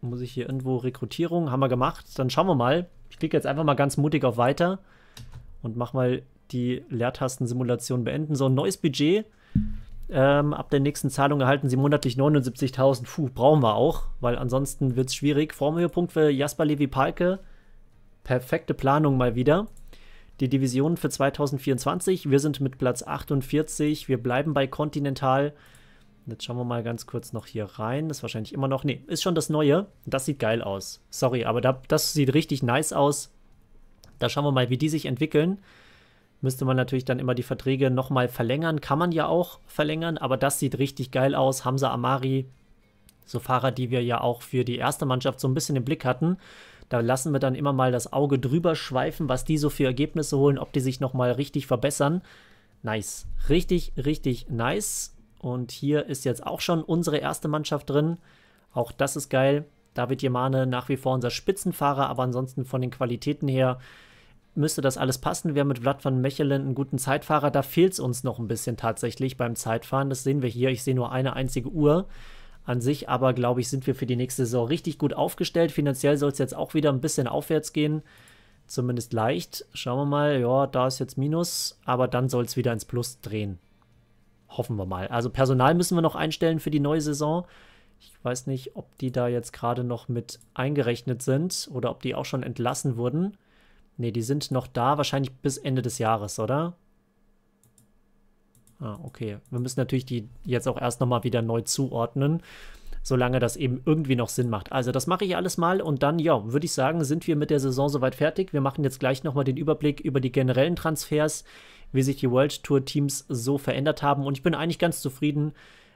Speaker 1: Muss ich hier irgendwo Rekrutierung? Haben wir gemacht. Dann schauen wir mal. Ich klicke jetzt einfach mal ganz mutig auf Weiter und mach mal die Leertastensimulation beenden. So, ein neues Budget. Ähm, ab der nächsten Zahlung erhalten sie monatlich 79.000. Puh, brauchen wir auch, weil ansonsten wird es schwierig. Formhöhepunkt für Jasper Levi Palke. Perfekte Planung mal wieder die Division für 2024. Wir sind mit Platz 48. Wir bleiben bei Continental. Jetzt schauen wir mal ganz kurz noch hier rein. Das Ist wahrscheinlich immer noch. Nee, ist schon das Neue. Das sieht geil aus. Sorry, aber da, das sieht richtig nice aus. Da schauen wir mal, wie die sich entwickeln. Müsste man natürlich dann immer die Verträge nochmal verlängern. Kann man ja auch verlängern, aber das sieht richtig geil aus. Hamza Amari, so Fahrer, die wir ja auch für die erste Mannschaft so ein bisschen im Blick hatten. Da lassen wir dann immer mal das Auge drüber schweifen, was die so für Ergebnisse holen, ob die sich nochmal richtig verbessern. Nice. Richtig, richtig nice. Und hier ist jetzt auch schon unsere erste Mannschaft drin. Auch das ist geil. David Jemane nach wie vor unser Spitzenfahrer, aber ansonsten von den Qualitäten her müsste das alles passen. Wir haben mit Vlad van Mechelen einen guten Zeitfahrer. Da fehlt es uns noch ein bisschen tatsächlich beim Zeitfahren. Das sehen wir hier. Ich sehe nur eine einzige Uhr. An sich aber, glaube ich, sind wir für die nächste Saison richtig gut aufgestellt. Finanziell soll es jetzt auch wieder ein bisschen aufwärts gehen. Zumindest leicht. Schauen wir mal. Ja, da ist jetzt Minus. Aber dann soll es wieder ins Plus drehen. Hoffen wir mal. Also Personal müssen wir noch einstellen für die neue Saison. Ich weiß nicht, ob die da jetzt gerade noch mit eingerechnet sind oder ob die auch schon entlassen wurden. Ne, die sind noch da, wahrscheinlich bis Ende des Jahres, oder? Ah, okay. Wir müssen natürlich die jetzt auch erst nochmal wieder neu zuordnen, solange das eben irgendwie noch Sinn macht. Also das mache ich alles mal und dann, ja, würde ich sagen, sind wir mit der Saison soweit fertig. Wir machen jetzt gleich nochmal den Überblick über die generellen Transfers, wie sich die World Tour Teams so verändert haben und ich bin eigentlich ganz zufrieden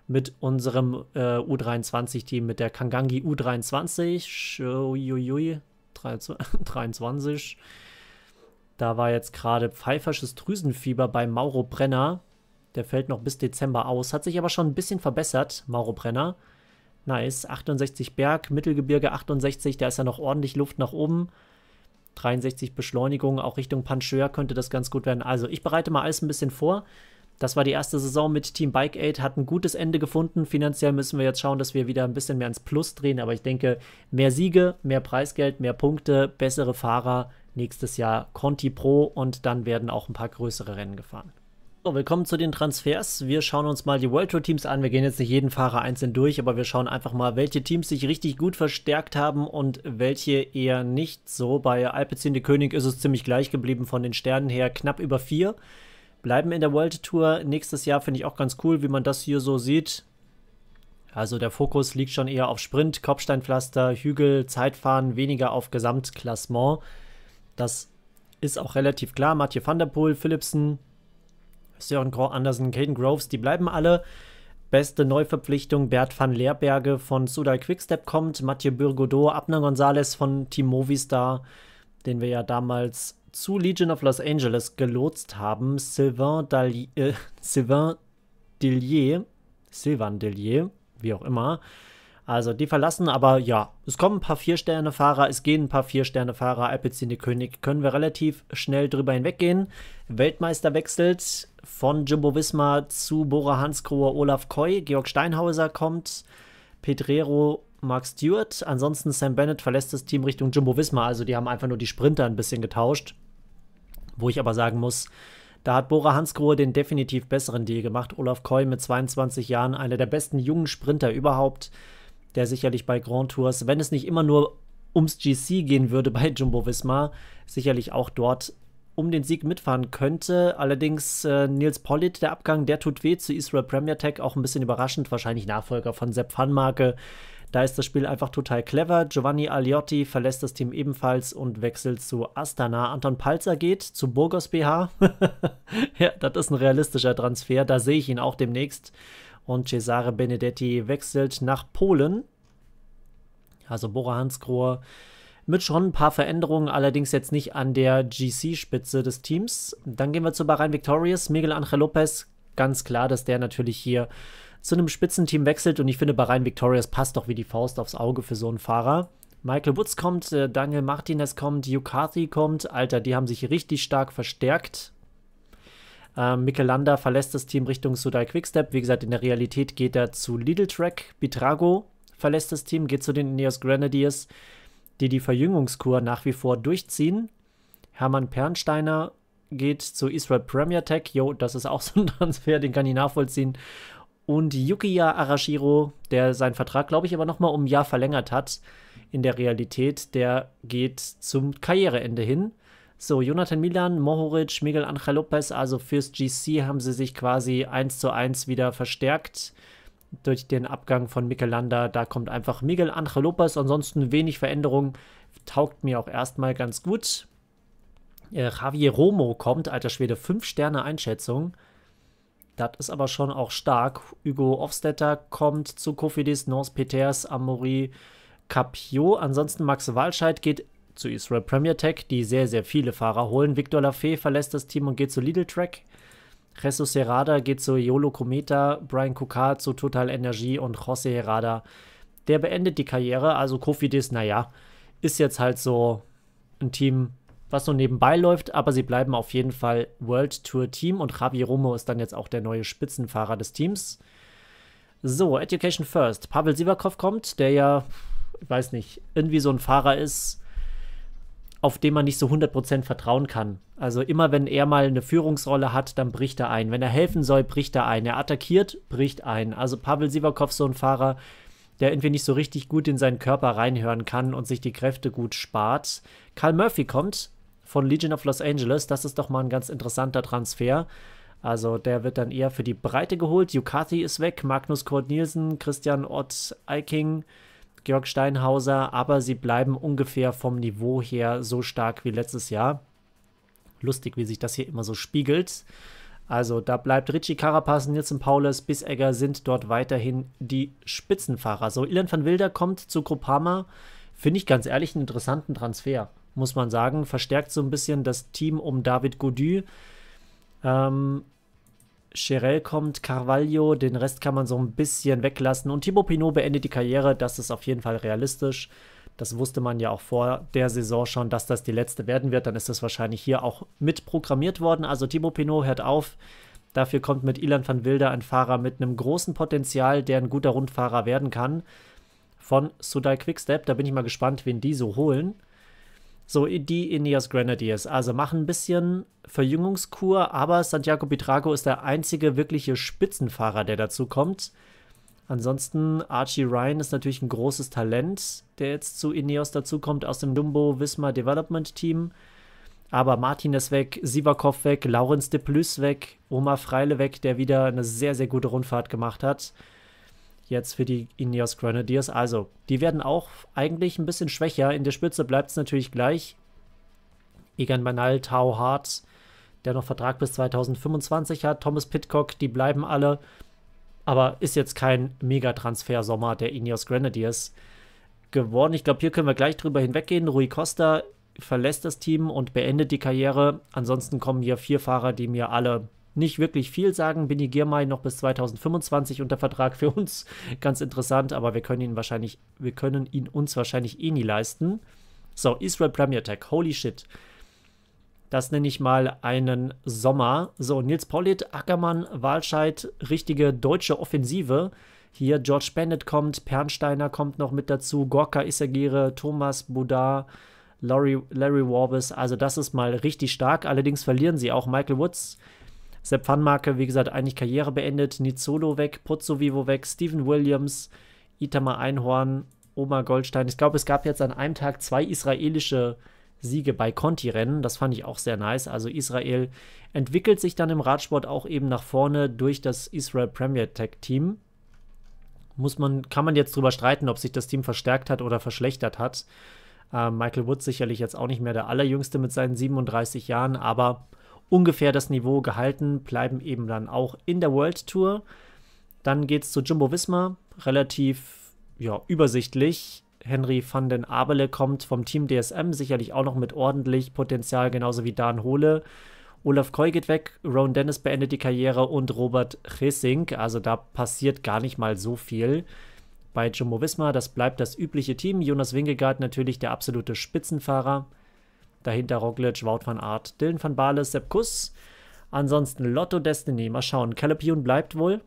Speaker 1: mit unserem äh, U23-Team, mit der Kangangi U23. Uiuiui, 23. [laughs] Da war jetzt gerade pfeifersches Drüsenfieber bei Mauro Brenner. Der fällt noch bis Dezember aus, hat sich aber schon ein bisschen verbessert, Mauro Brenner. Nice, 68 Berg, Mittelgebirge 68, da ist ja noch ordentlich Luft nach oben. 63 Beschleunigung, auch Richtung Pancheur könnte das ganz gut werden. Also ich bereite mal alles ein bisschen vor. Das war die erste Saison mit Team Bike Aid, hat ein gutes Ende gefunden. Finanziell müssen wir jetzt schauen, dass wir wieder ein bisschen mehr ins Plus drehen. Aber ich denke, mehr Siege, mehr Preisgeld, mehr Punkte, bessere Fahrer. Nächstes Jahr Conti Pro und dann werden auch ein paar größere Rennen gefahren. So, willkommen zu den Transfers. Wir schauen uns mal die World Tour Teams an. Wir gehen jetzt nicht jeden Fahrer einzeln durch, aber wir schauen einfach mal, welche Teams sich richtig gut verstärkt haben und welche eher nicht. So, bei Alpecin de König ist es ziemlich gleich geblieben von den Sternen her, knapp über vier. Bleiben in der World Tour nächstes Jahr, finde ich auch ganz cool, wie man das hier so sieht. Also der Fokus liegt schon eher auf Sprint, Kopfsteinpflaster, Hügel, Zeitfahren, weniger auf Gesamtklassement. Das ist auch relativ klar. Mathieu van der Poel, Philipsen, Sören Grau Andersen, Caden Groves, die bleiben alle. Beste Neuverpflichtung Bert van Leerberge von Sudal Quickstep kommt, Mathieu Burgodeau, Abner Gonzalez von Team Movistar, den wir ja damals zu Legion of Los Angeles gelotst haben, Sylvain, Dali äh, Sylvain Dillier, Sylvain Dillier, wie auch immer, also die verlassen, aber ja, es kommen ein paar Vier-Sterne-Fahrer, es gehen ein paar Vier-Sterne-Fahrer, Alpecin König können wir relativ schnell drüber hinweggehen. Weltmeister wechselt von Jumbo Wismar zu Bora Hansgrohe Olaf Koi, Georg Steinhauser kommt, Pedrero Mark Stewart, ansonsten Sam Bennett verlässt das Team Richtung Jumbo Wismar, also die haben einfach nur die Sprinter ein bisschen getauscht. Wo ich aber sagen muss, da hat Bora Hansgrohe den definitiv besseren Deal gemacht. Olaf Koi mit 22 Jahren, einer der besten jungen Sprinter überhaupt der sicherlich bei Grand Tours, wenn es nicht immer nur ums GC gehen würde bei Jumbo Visma, sicherlich auch dort um den Sieg mitfahren könnte. Allerdings äh, Nils Pollitt, der Abgang, der tut weh zu Israel Premier Tech, auch ein bisschen überraschend, wahrscheinlich Nachfolger von Sepp Vanmarke. Da ist das Spiel einfach total clever. Giovanni Aliotti verlässt das Team ebenfalls und wechselt zu Astana. Anton Palzer geht zu Burgos BH. [laughs] ja, das ist ein realistischer Transfer. Da sehe ich ihn auch demnächst. Und Cesare Benedetti wechselt nach Polen. Also Bora Hansgrohe mit schon ein paar Veränderungen, allerdings jetzt nicht an der GC-Spitze des Teams. Dann gehen wir zu Bahrain Victorious. Miguel Angel Lopez, ganz klar, dass der natürlich hier zu einem Spitzenteam wechselt und ich finde, Bahrain Victorious passt doch wie die Faust aufs Auge für so einen Fahrer. Michael Woods kommt, äh, Daniel Martinez kommt, Hugh kommt. Alter, die haben sich richtig stark verstärkt ähm, Michelanda verlässt das Team Richtung Sudai Quickstep. Wie gesagt, in der Realität geht er zu Lidl Track. Bitrago verlässt das Team, geht zu den Ineos Grenadiers, die die Verjüngungskur nach wie vor durchziehen. Hermann Pernsteiner geht zu Israel Premier Tech. Jo, das ist auch [laughs] so ein Transfer, den kann ich nachvollziehen. Und Yukiya Arashiro, der seinen Vertrag, glaube ich, aber nochmal um ein Jahr verlängert hat, in der Realität, der geht zum Karriereende hin. So, Jonathan Milan, Mohoric, Miguel Angel Lopez, also fürs GC haben sie sich quasi 1 zu 1 wieder verstärkt durch den Abgang von Mikelanda. Da kommt einfach Miguel Angel Lopez, ansonsten wenig Veränderung, taugt mir auch erstmal ganz gut. Äh, Javier Romo kommt, alter Schwede, 5 Sterne Einschätzung. Das ist aber schon auch stark. Hugo Ofstetter kommt zu Kofidis, Nance Peters, Amori, Capio. Ansonsten Max Walscheid geht zu Israel Premier Tech, die sehr, sehr viele Fahrer holen. Victor Lafay verlässt das Team und geht zu Lidl Track. Jesus Herrada geht zu Yolo Cometa, Brian Kukar zu Total Energy und Jose Herrada, der beendet die Karriere. Also Kofidis, naja, ist jetzt halt so ein Team, was so nebenbei läuft, aber sie bleiben auf jeden Fall World Tour Team und Javi Romo ist dann jetzt auch der neue Spitzenfahrer des Teams. So, Education First. Pavel Sivakov kommt, der ja, ich weiß nicht, irgendwie so ein Fahrer ist, auf dem man nicht so 100% vertrauen kann. Also immer wenn er mal eine Führungsrolle hat, dann bricht er ein. Wenn er helfen soll, bricht er ein. Er attackiert, bricht ein. Also Pavel Sivakov, so ein Fahrer, der irgendwie nicht so richtig gut in seinen Körper reinhören kann und sich die Kräfte gut spart. Karl Murphy kommt von Legion of Los Angeles. Das ist doch mal ein ganz interessanter Transfer. Also der wird dann eher für die Breite geholt. Yucati ist weg, Magnus Kurt Nielsen, Christian Ott Eiking, Georg Steinhauser, aber sie bleiben ungefähr vom Niveau her so stark wie letztes Jahr. Lustig, wie sich das hier immer so spiegelt. Also da bleibt Richie Carapaz, Nielsen Paulus, Bissegger sind dort weiterhin die Spitzenfahrer. So, Ilan van Wilder kommt zu Groupama. Finde ich ganz ehrlich einen interessanten Transfer, muss man sagen. Verstärkt so ein bisschen das Team um David Goudy. Ähm, Cherel kommt, Carvalho, den Rest kann man so ein bisschen weglassen. Und Thibaut Pinot beendet die Karriere, das ist auf jeden Fall realistisch. Das wusste man ja auch vor der Saison schon, dass das die letzte werden wird. Dann ist das wahrscheinlich hier auch mit programmiert worden. Also Thibaut Pinot hört auf. Dafür kommt mit Ilan van Wilder ein Fahrer mit einem großen Potenzial, der ein guter Rundfahrer werden kann. Von Sudai Quickstep, da bin ich mal gespannt, wen die so holen. So, die Ineos Grenadiers. Also machen ein bisschen Verjüngungskur, aber Santiago Pitrago ist der einzige wirkliche Spitzenfahrer, der dazu kommt. Ansonsten, Archie Ryan ist natürlich ein großes Talent, der jetzt zu Ineos dazukommt aus dem Dumbo Wismar Development Team. Aber Martin ist weg, Sivakov weg, Laurens de Plus weg, Omar Freile weg, der wieder eine sehr, sehr gute Rundfahrt gemacht hat jetzt für die Ineos Grenadiers. Also, die werden auch eigentlich ein bisschen schwächer. In der Spitze bleibt es natürlich gleich. Egan Banal, Tao Hart, der noch Vertrag bis 2025 hat, Thomas Pitcock, die bleiben alle. Aber ist jetzt kein Mega-Transfer-Sommer der Ineos Grenadiers geworden. Ich glaube, hier können wir gleich drüber hinweggehen. Rui Costa verlässt das Team und beendet die Karriere. Ansonsten kommen hier vier Fahrer, die mir alle nicht wirklich viel sagen. Binny Girmay noch bis 2025 unter Vertrag für uns. [laughs] Ganz interessant, aber wir können ihn wahrscheinlich, wir können ihn uns wahrscheinlich eh nie leisten. So, Israel Premier Tech, holy shit. Das nenne ich mal einen Sommer. So, Nils Pollitt, Ackermann, Walscheid, richtige deutsche Offensive. Hier George Bennett kommt, Pernsteiner kommt noch mit dazu, Gorka Isagire, Thomas Boudard, Larry, Larry Warbis. Also das ist mal richtig stark. Allerdings verlieren sie auch Michael Woods, Sepp Pfannmarke, wie gesagt, eigentlich Karriere beendet. Nizolo weg, Pozzo Vivo weg, Steven Williams, Itama Einhorn, Oma Goldstein. Ich glaube, es gab jetzt an einem Tag zwei israelische Siege bei Conti-Rennen. Das fand ich auch sehr nice. Also Israel entwickelt sich dann im Radsport auch eben nach vorne durch das Israel Premier Tech Team. Muss man, kann man jetzt drüber streiten, ob sich das Team verstärkt hat oder verschlechtert hat. Äh, Michael Woods sicherlich jetzt auch nicht mehr der allerjüngste mit seinen 37 Jahren, aber ungefähr das Niveau gehalten, bleiben eben dann auch in der World Tour. Dann geht es zu Jumbo Wismar, relativ ja, übersichtlich. Henry van den Abele kommt vom Team DSM, sicherlich auch noch mit ordentlich Potenzial, genauso wie Dan Hohle. Olaf Koy geht weg, Ron Dennis beendet die Karriere und Robert Rissing. Also da passiert gar nicht mal so viel. Bei Jumbo Wismar. das bleibt das übliche Team. Jonas Wingegaard natürlich der absolute Spitzenfahrer. Dahinter Roglic, Wout van Aert, Dylan van Baale, Sepp Kuss. Ansonsten Lotto Destiny. Mal schauen. Calapion bleibt wohl.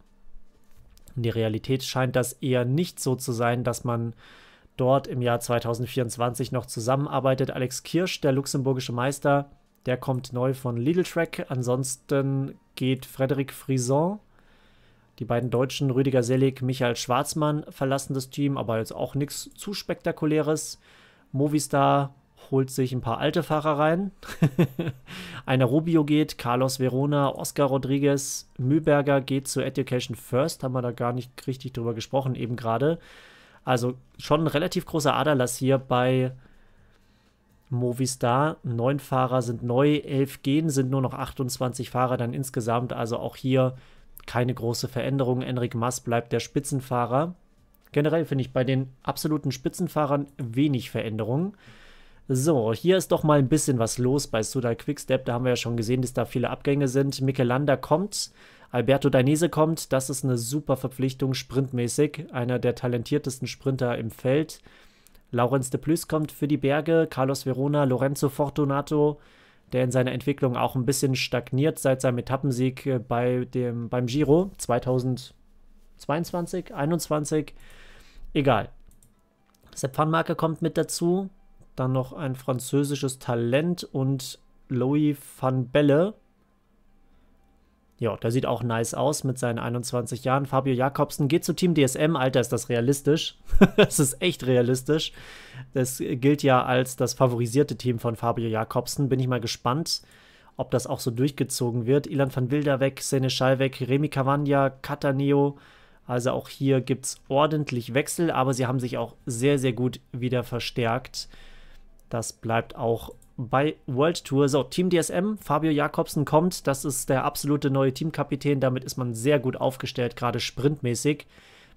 Speaker 1: In der Realität scheint das eher nicht so zu sein, dass man dort im Jahr 2024 noch zusammenarbeitet. Alex Kirsch, der luxemburgische Meister, der kommt neu von Lidl Track. Ansonsten geht Frederik Frison. Die beiden Deutschen, Rüdiger Selig, Michael Schwarzmann, verlassen das Team, aber jetzt auch nichts zu spektakuläres. Movistar holt sich ein paar alte Fahrer rein. [laughs] Einer Rubio geht, Carlos Verona, Oscar Rodriguez, Mühlberger geht zu Education First, haben wir da gar nicht richtig drüber gesprochen eben gerade. Also schon ein relativ großer Aderlass hier bei Movistar. Neun Fahrer sind neu, elf gehen, sind nur noch 28 Fahrer dann insgesamt. Also auch hier keine große Veränderung. Enric Mas bleibt der Spitzenfahrer. Generell finde ich bei den absoluten Spitzenfahrern wenig Veränderungen. So, hier ist doch mal ein bisschen was los bei Sudal Quickstep. Da haben wir ja schon gesehen, dass da viele Abgänge sind. Michelanda kommt, Alberto Danese kommt. Das ist eine super Verpflichtung, sprintmäßig. Einer der talentiertesten Sprinter im Feld. Laurens de Plus kommt für die Berge, Carlos Verona, Lorenzo Fortunato, der in seiner Entwicklung auch ein bisschen stagniert seit seinem Etappensieg äh, bei dem, beim Giro 2022, 2021. Egal. Sepp Vanmarke kommt mit dazu. Dann noch ein französisches Talent und Louis van Belle. Ja, der sieht auch nice aus mit seinen 21 Jahren. Fabio Jakobsen geht zu Team DSM. Alter, ist das realistisch? [laughs] das ist echt realistisch. Das gilt ja als das favorisierte Team von Fabio Jakobsen. Bin ich mal gespannt, ob das auch so durchgezogen wird. Ilan van Wilder weg, Seneschal weg, Remy Cavagna, Cataneo. Also auch hier gibt es ordentlich Wechsel, aber sie haben sich auch sehr, sehr gut wieder verstärkt. Das bleibt auch bei World Tour. So, Team DSM, Fabio Jakobsen kommt. Das ist der absolute neue Teamkapitän. Damit ist man sehr gut aufgestellt, gerade sprintmäßig.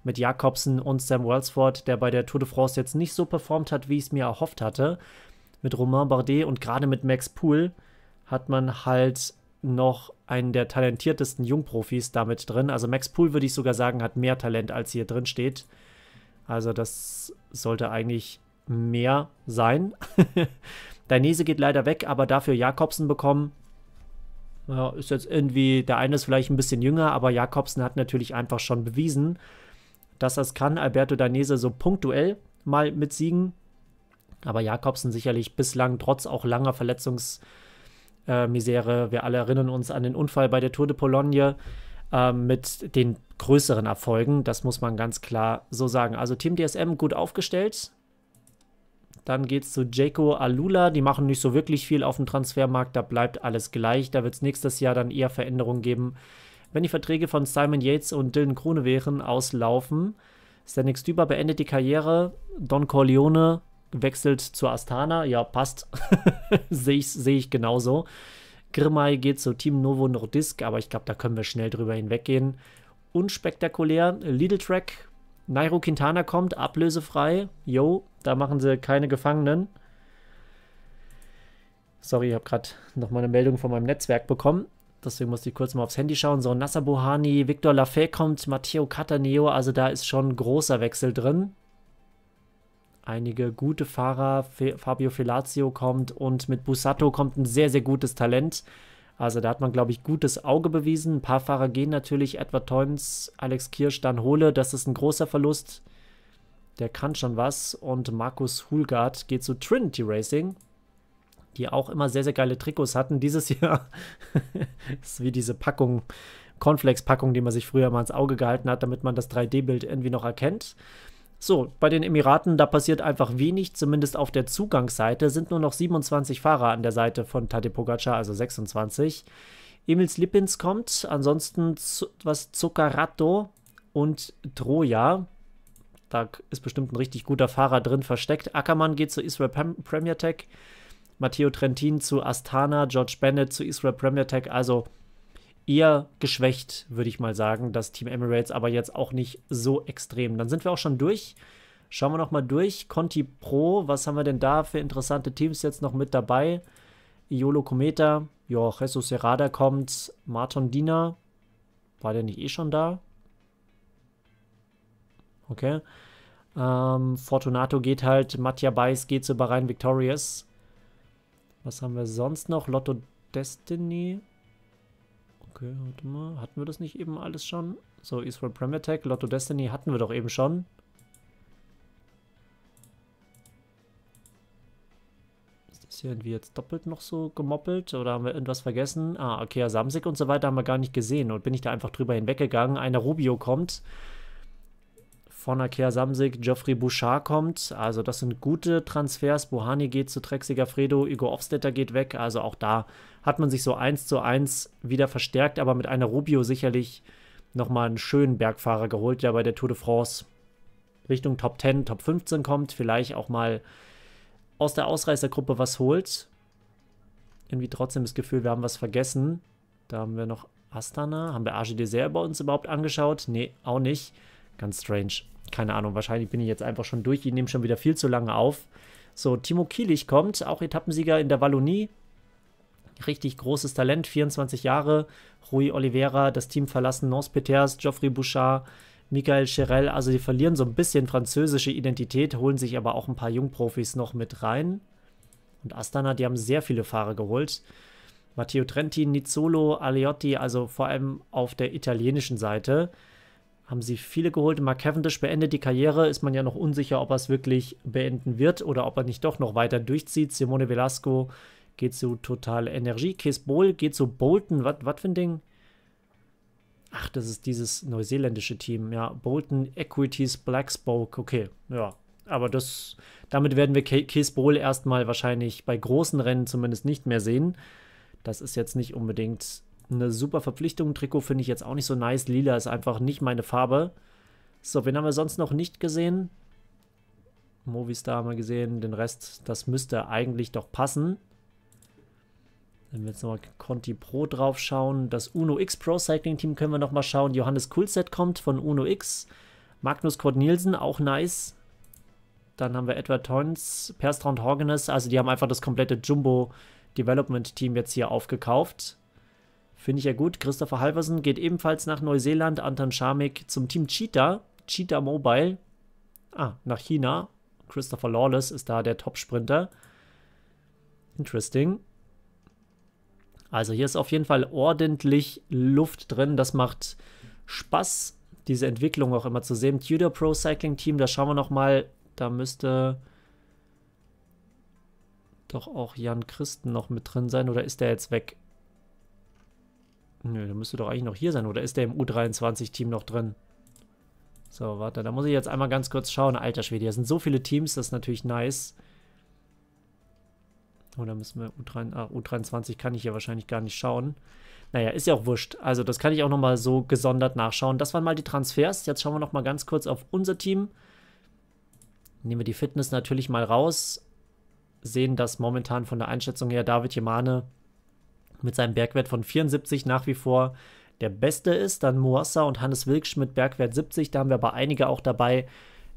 Speaker 1: Mit Jakobsen und Sam Wellsford, der bei der Tour de France jetzt nicht so performt hat, wie ich es mir erhofft hatte. Mit Romain Bardet und gerade mit Max Pool hat man halt noch einen der talentiertesten Jungprofis damit drin. Also Max Pool würde ich sogar sagen, hat mehr Talent, als hier drin steht. Also das sollte eigentlich mehr sein. [laughs] Dainese geht leider weg, aber dafür Jakobsen bekommen. Ja, ist jetzt irgendwie, der eine ist vielleicht ein bisschen jünger, aber Jakobsen hat natürlich einfach schon bewiesen, dass das kann. Alberto Danese so punktuell mal mit Siegen. Aber Jakobsen sicherlich bislang trotz auch langer Verletzungsmisere. Äh, Wir alle erinnern uns an den Unfall bei der Tour de Pologne äh, mit den größeren Erfolgen. Das muss man ganz klar so sagen. Also Team DSM gut aufgestellt. Dann geht es zu Jaco Alula. Die machen nicht so wirklich viel auf dem Transfermarkt. Da bleibt alles gleich. Da wird es nächstes Jahr dann eher Veränderungen geben. Wenn die Verträge von Simon Yates und Dylan Krone wären, auslaufen. Stanik Düber beendet die Karriere. Don Corleone wechselt zur Astana. Ja, passt. [laughs] Sehe ich, seh ich genauso. Grimay geht zu Team Novo Nordisk, aber ich glaube, da können wir schnell drüber hinweggehen. Unspektakulär. Lidl Track Nairo Quintana kommt, ablösefrei. Yo, da machen sie keine Gefangenen. Sorry, ich habe gerade nochmal eine Meldung von meinem Netzwerk bekommen. Deswegen musste ich kurz mal aufs Handy schauen. So, Nasser Bohani, Victor Lafay kommt, Matteo Cataneo. Also da ist schon ein großer Wechsel drin. Einige gute Fahrer. Fabio Felazio kommt und mit Busato kommt ein sehr, sehr gutes Talent. Also da hat man, glaube ich, gutes Auge bewiesen. Ein paar Fahrer gehen natürlich, Edward Toyns, Alex Kirsch, dann Hohle, das ist ein großer Verlust. Der kann schon was. Und Markus Hulgard geht zu Trinity Racing, die auch immer sehr, sehr geile Trikots hatten. Dieses [laughs] Jahr ist wie diese Packung, conflex packung die man sich früher mal ins Auge gehalten hat, damit man das 3D-Bild irgendwie noch erkennt. So, bei den Emiraten, da passiert einfach wenig, zumindest auf der Zugangsseite sind nur noch 27 Fahrer an der Seite von Tadej Pogacar, also 26. Emils Lippins kommt, ansonsten was Zuccarato und Troja. Da ist bestimmt ein richtig guter Fahrer drin versteckt. Ackermann geht zu Israel Premier Tech, Matteo Trentin zu Astana, George Bennett zu Israel Premier Tech, also eher geschwächt, würde ich mal sagen, das Team Emirates, aber jetzt auch nicht so extrem. Dann sind wir auch schon durch. Schauen wir nochmal durch. Conti Pro, was haben wir denn da für interessante Teams jetzt noch mit dabei? Iolo Cometa, ja, Jesus Herrada kommt, Marton Dina, war der nicht eh schon da? Okay. Ähm, Fortunato geht halt, Mattia Beis geht zu Bahrain Victorious. Was haben wir sonst noch? Lotto Destiny, Okay, warte mal. Hatten wir das nicht eben alles schon? So, Eastwell Prem Attack, Lotto Destiny hatten wir doch eben schon. Ist das hier irgendwie jetzt doppelt noch so gemoppelt? Oder haben wir irgendwas vergessen? Ah, okay, ja, Samsig und so weiter haben wir gar nicht gesehen. Und bin ich da einfach drüber hinweggegangen. Einer Rubio kommt von Akea Samsig, Geoffrey Bouchard kommt. Also das sind gute Transfers. Bohani geht zu Trexiger Fredo, Igor Ofstetter geht weg. Also auch da hat man sich so eins zu eins wieder verstärkt, aber mit einer Rubio sicherlich nochmal einen schönen Bergfahrer geholt, der bei der Tour de France Richtung Top 10, Top 15 kommt. Vielleicht auch mal aus der Ausreißergruppe was holt. Irgendwie trotzdem das Gefühl, wir haben was vergessen. Da haben wir noch Astana. Haben wir Arge Dessert bei uns überhaupt angeschaut? Nee, auch nicht. Ganz strange keine Ahnung, wahrscheinlich bin ich jetzt einfach schon durch. Ich nehme schon wieder viel zu lange auf. So, Timo Kielich kommt, auch Etappensieger in der Wallonie. Richtig großes Talent, 24 Jahre. Rui Oliveira, das Team verlassen, Nance Peters, Geoffrey Bouchard, Michael Cherel. Also, die verlieren so ein bisschen französische Identität, holen sich aber auch ein paar Jungprofis noch mit rein. Und Astana, die haben sehr viele Fahrer geholt. Matteo Trenti, Nizzolo, Aliotti, also vor allem auf der italienischen Seite haben sie viele geholt. Mark Cavendish beendet die Karriere, ist man ja noch unsicher, ob er es wirklich beenden wird oder ob er nicht doch noch weiter durchzieht. Simone Velasco geht zu Total Energie. Case Bowl geht zu Bolton. Was für ein Ding? Ach, das ist dieses neuseeländische Team. Ja, Bolton Equities Black Spoke. Okay, ja. Aber das, damit werden wir Case Bowl erstmal wahrscheinlich bei großen Rennen zumindest nicht mehr sehen. Das ist jetzt nicht unbedingt eine super Verpflichtung. Trikot finde ich jetzt auch nicht so nice. Lila ist einfach nicht meine Farbe. So, wen haben wir sonst noch nicht gesehen? Movistar haben wir gesehen. Den Rest, das müsste eigentlich doch passen. Wenn wir jetzt nochmal Conti Pro drauf schauen. Das Uno X Pro Cycling Team können wir nochmal schauen. Johannes Kulset kommt von Uno X. Magnus Kort Nielsen, auch nice. Dann haben wir Edward Tons, Perstrand Horgenes. Also die haben einfach das komplette Jumbo Development Team jetzt hier aufgekauft. Finde ich ja gut. Christopher Halversen geht ebenfalls nach Neuseeland. Anton Schamik zum Team Cheetah. Cheetah Mobile. Ah, nach China. Christopher Lawless ist da der Top-Sprinter. Interesting. Also hier ist auf jeden Fall ordentlich Luft drin. Das macht Spaß, diese Entwicklung auch immer zu sehen. Tudor Pro Cycling Team, da schauen wir nochmal. Da müsste doch auch Jan Christen noch mit drin sein. Oder ist der jetzt weg? Nö, der müsste doch eigentlich noch hier sein. Oder ist der im U23-Team noch drin? So, warte, da muss ich jetzt einmal ganz kurz schauen. Alter Schwede, hier sind so viele Teams, das ist natürlich nice. Oder oh, müssen wir u 23 ah, U23 kann ich hier wahrscheinlich gar nicht schauen. Naja, ist ja auch wurscht. Also das kann ich auch nochmal so gesondert nachschauen. Das waren mal die Transfers. Jetzt schauen wir nochmal ganz kurz auf unser Team. Nehmen wir die Fitness natürlich mal raus. Sehen, dass momentan von der Einschätzung her David Jemane mit seinem Bergwert von 74 nach wie vor der beste ist. Dann Moassa und Hannes Wilksch mit Bergwert 70. Da haben wir aber einige auch dabei,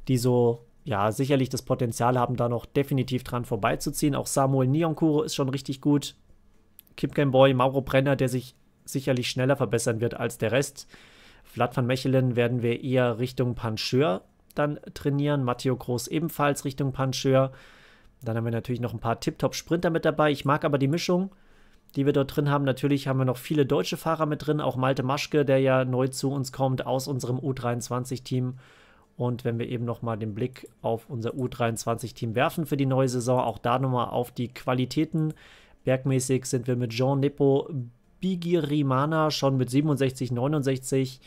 Speaker 1: die so, ja, sicherlich das Potenzial haben, da noch definitiv dran vorbeizuziehen. Auch Samuel Nionkuro ist schon richtig gut. Kip Gameboy, Mauro Brenner, der sich sicherlich schneller verbessern wird als der Rest. Vlad van Mechelen werden wir eher Richtung Pancheur dann trainieren. Matteo Groß ebenfalls Richtung Pancheur. Dann haben wir natürlich noch ein paar Tip-Top-Sprinter mit dabei. Ich mag aber die Mischung die wir dort drin haben. Natürlich haben wir noch viele deutsche Fahrer mit drin, auch Malte Maschke, der ja neu zu uns kommt aus unserem U23-Team. Und wenn wir eben nochmal den Blick auf unser U23-Team werfen für die neue Saison, auch da nochmal auf die Qualitäten. Bergmäßig sind wir mit Jean Nepo Bigirimana schon mit 67, 69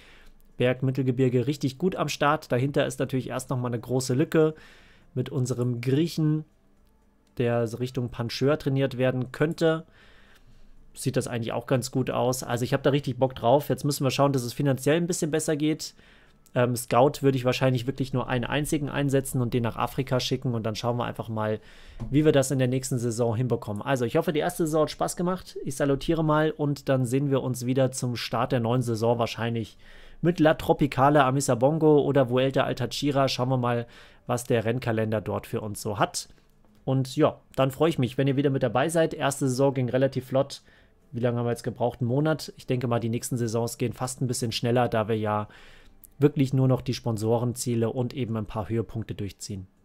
Speaker 1: Bergmittelgebirge richtig gut am Start. Dahinter ist natürlich erst nochmal eine große Lücke mit unserem Griechen, der Richtung Panscheur trainiert werden könnte sieht das eigentlich auch ganz gut aus. Also ich habe da richtig Bock drauf. Jetzt müssen wir schauen, dass es finanziell ein bisschen besser geht. Ähm, Scout würde ich wahrscheinlich wirklich nur einen einzigen einsetzen und den nach Afrika schicken und dann schauen wir einfach mal, wie wir das in der nächsten Saison hinbekommen. Also ich hoffe, die erste Saison hat Spaß gemacht. Ich salutiere mal und dann sehen wir uns wieder zum Start der neuen Saison wahrscheinlich mit La Tropicale Amisa Bongo oder Vuelta Altachira. Schauen wir mal, was der Rennkalender dort für uns so hat. Und ja, dann freue ich mich, wenn ihr wieder mit dabei seid. Erste Saison ging relativ flott wie lange haben wir jetzt gebraucht? Einen Monat. Ich denke mal, die nächsten Saisons gehen fast ein bisschen schneller, da wir ja wirklich nur noch die Sponsorenziele und eben ein paar Höhepunkte durchziehen.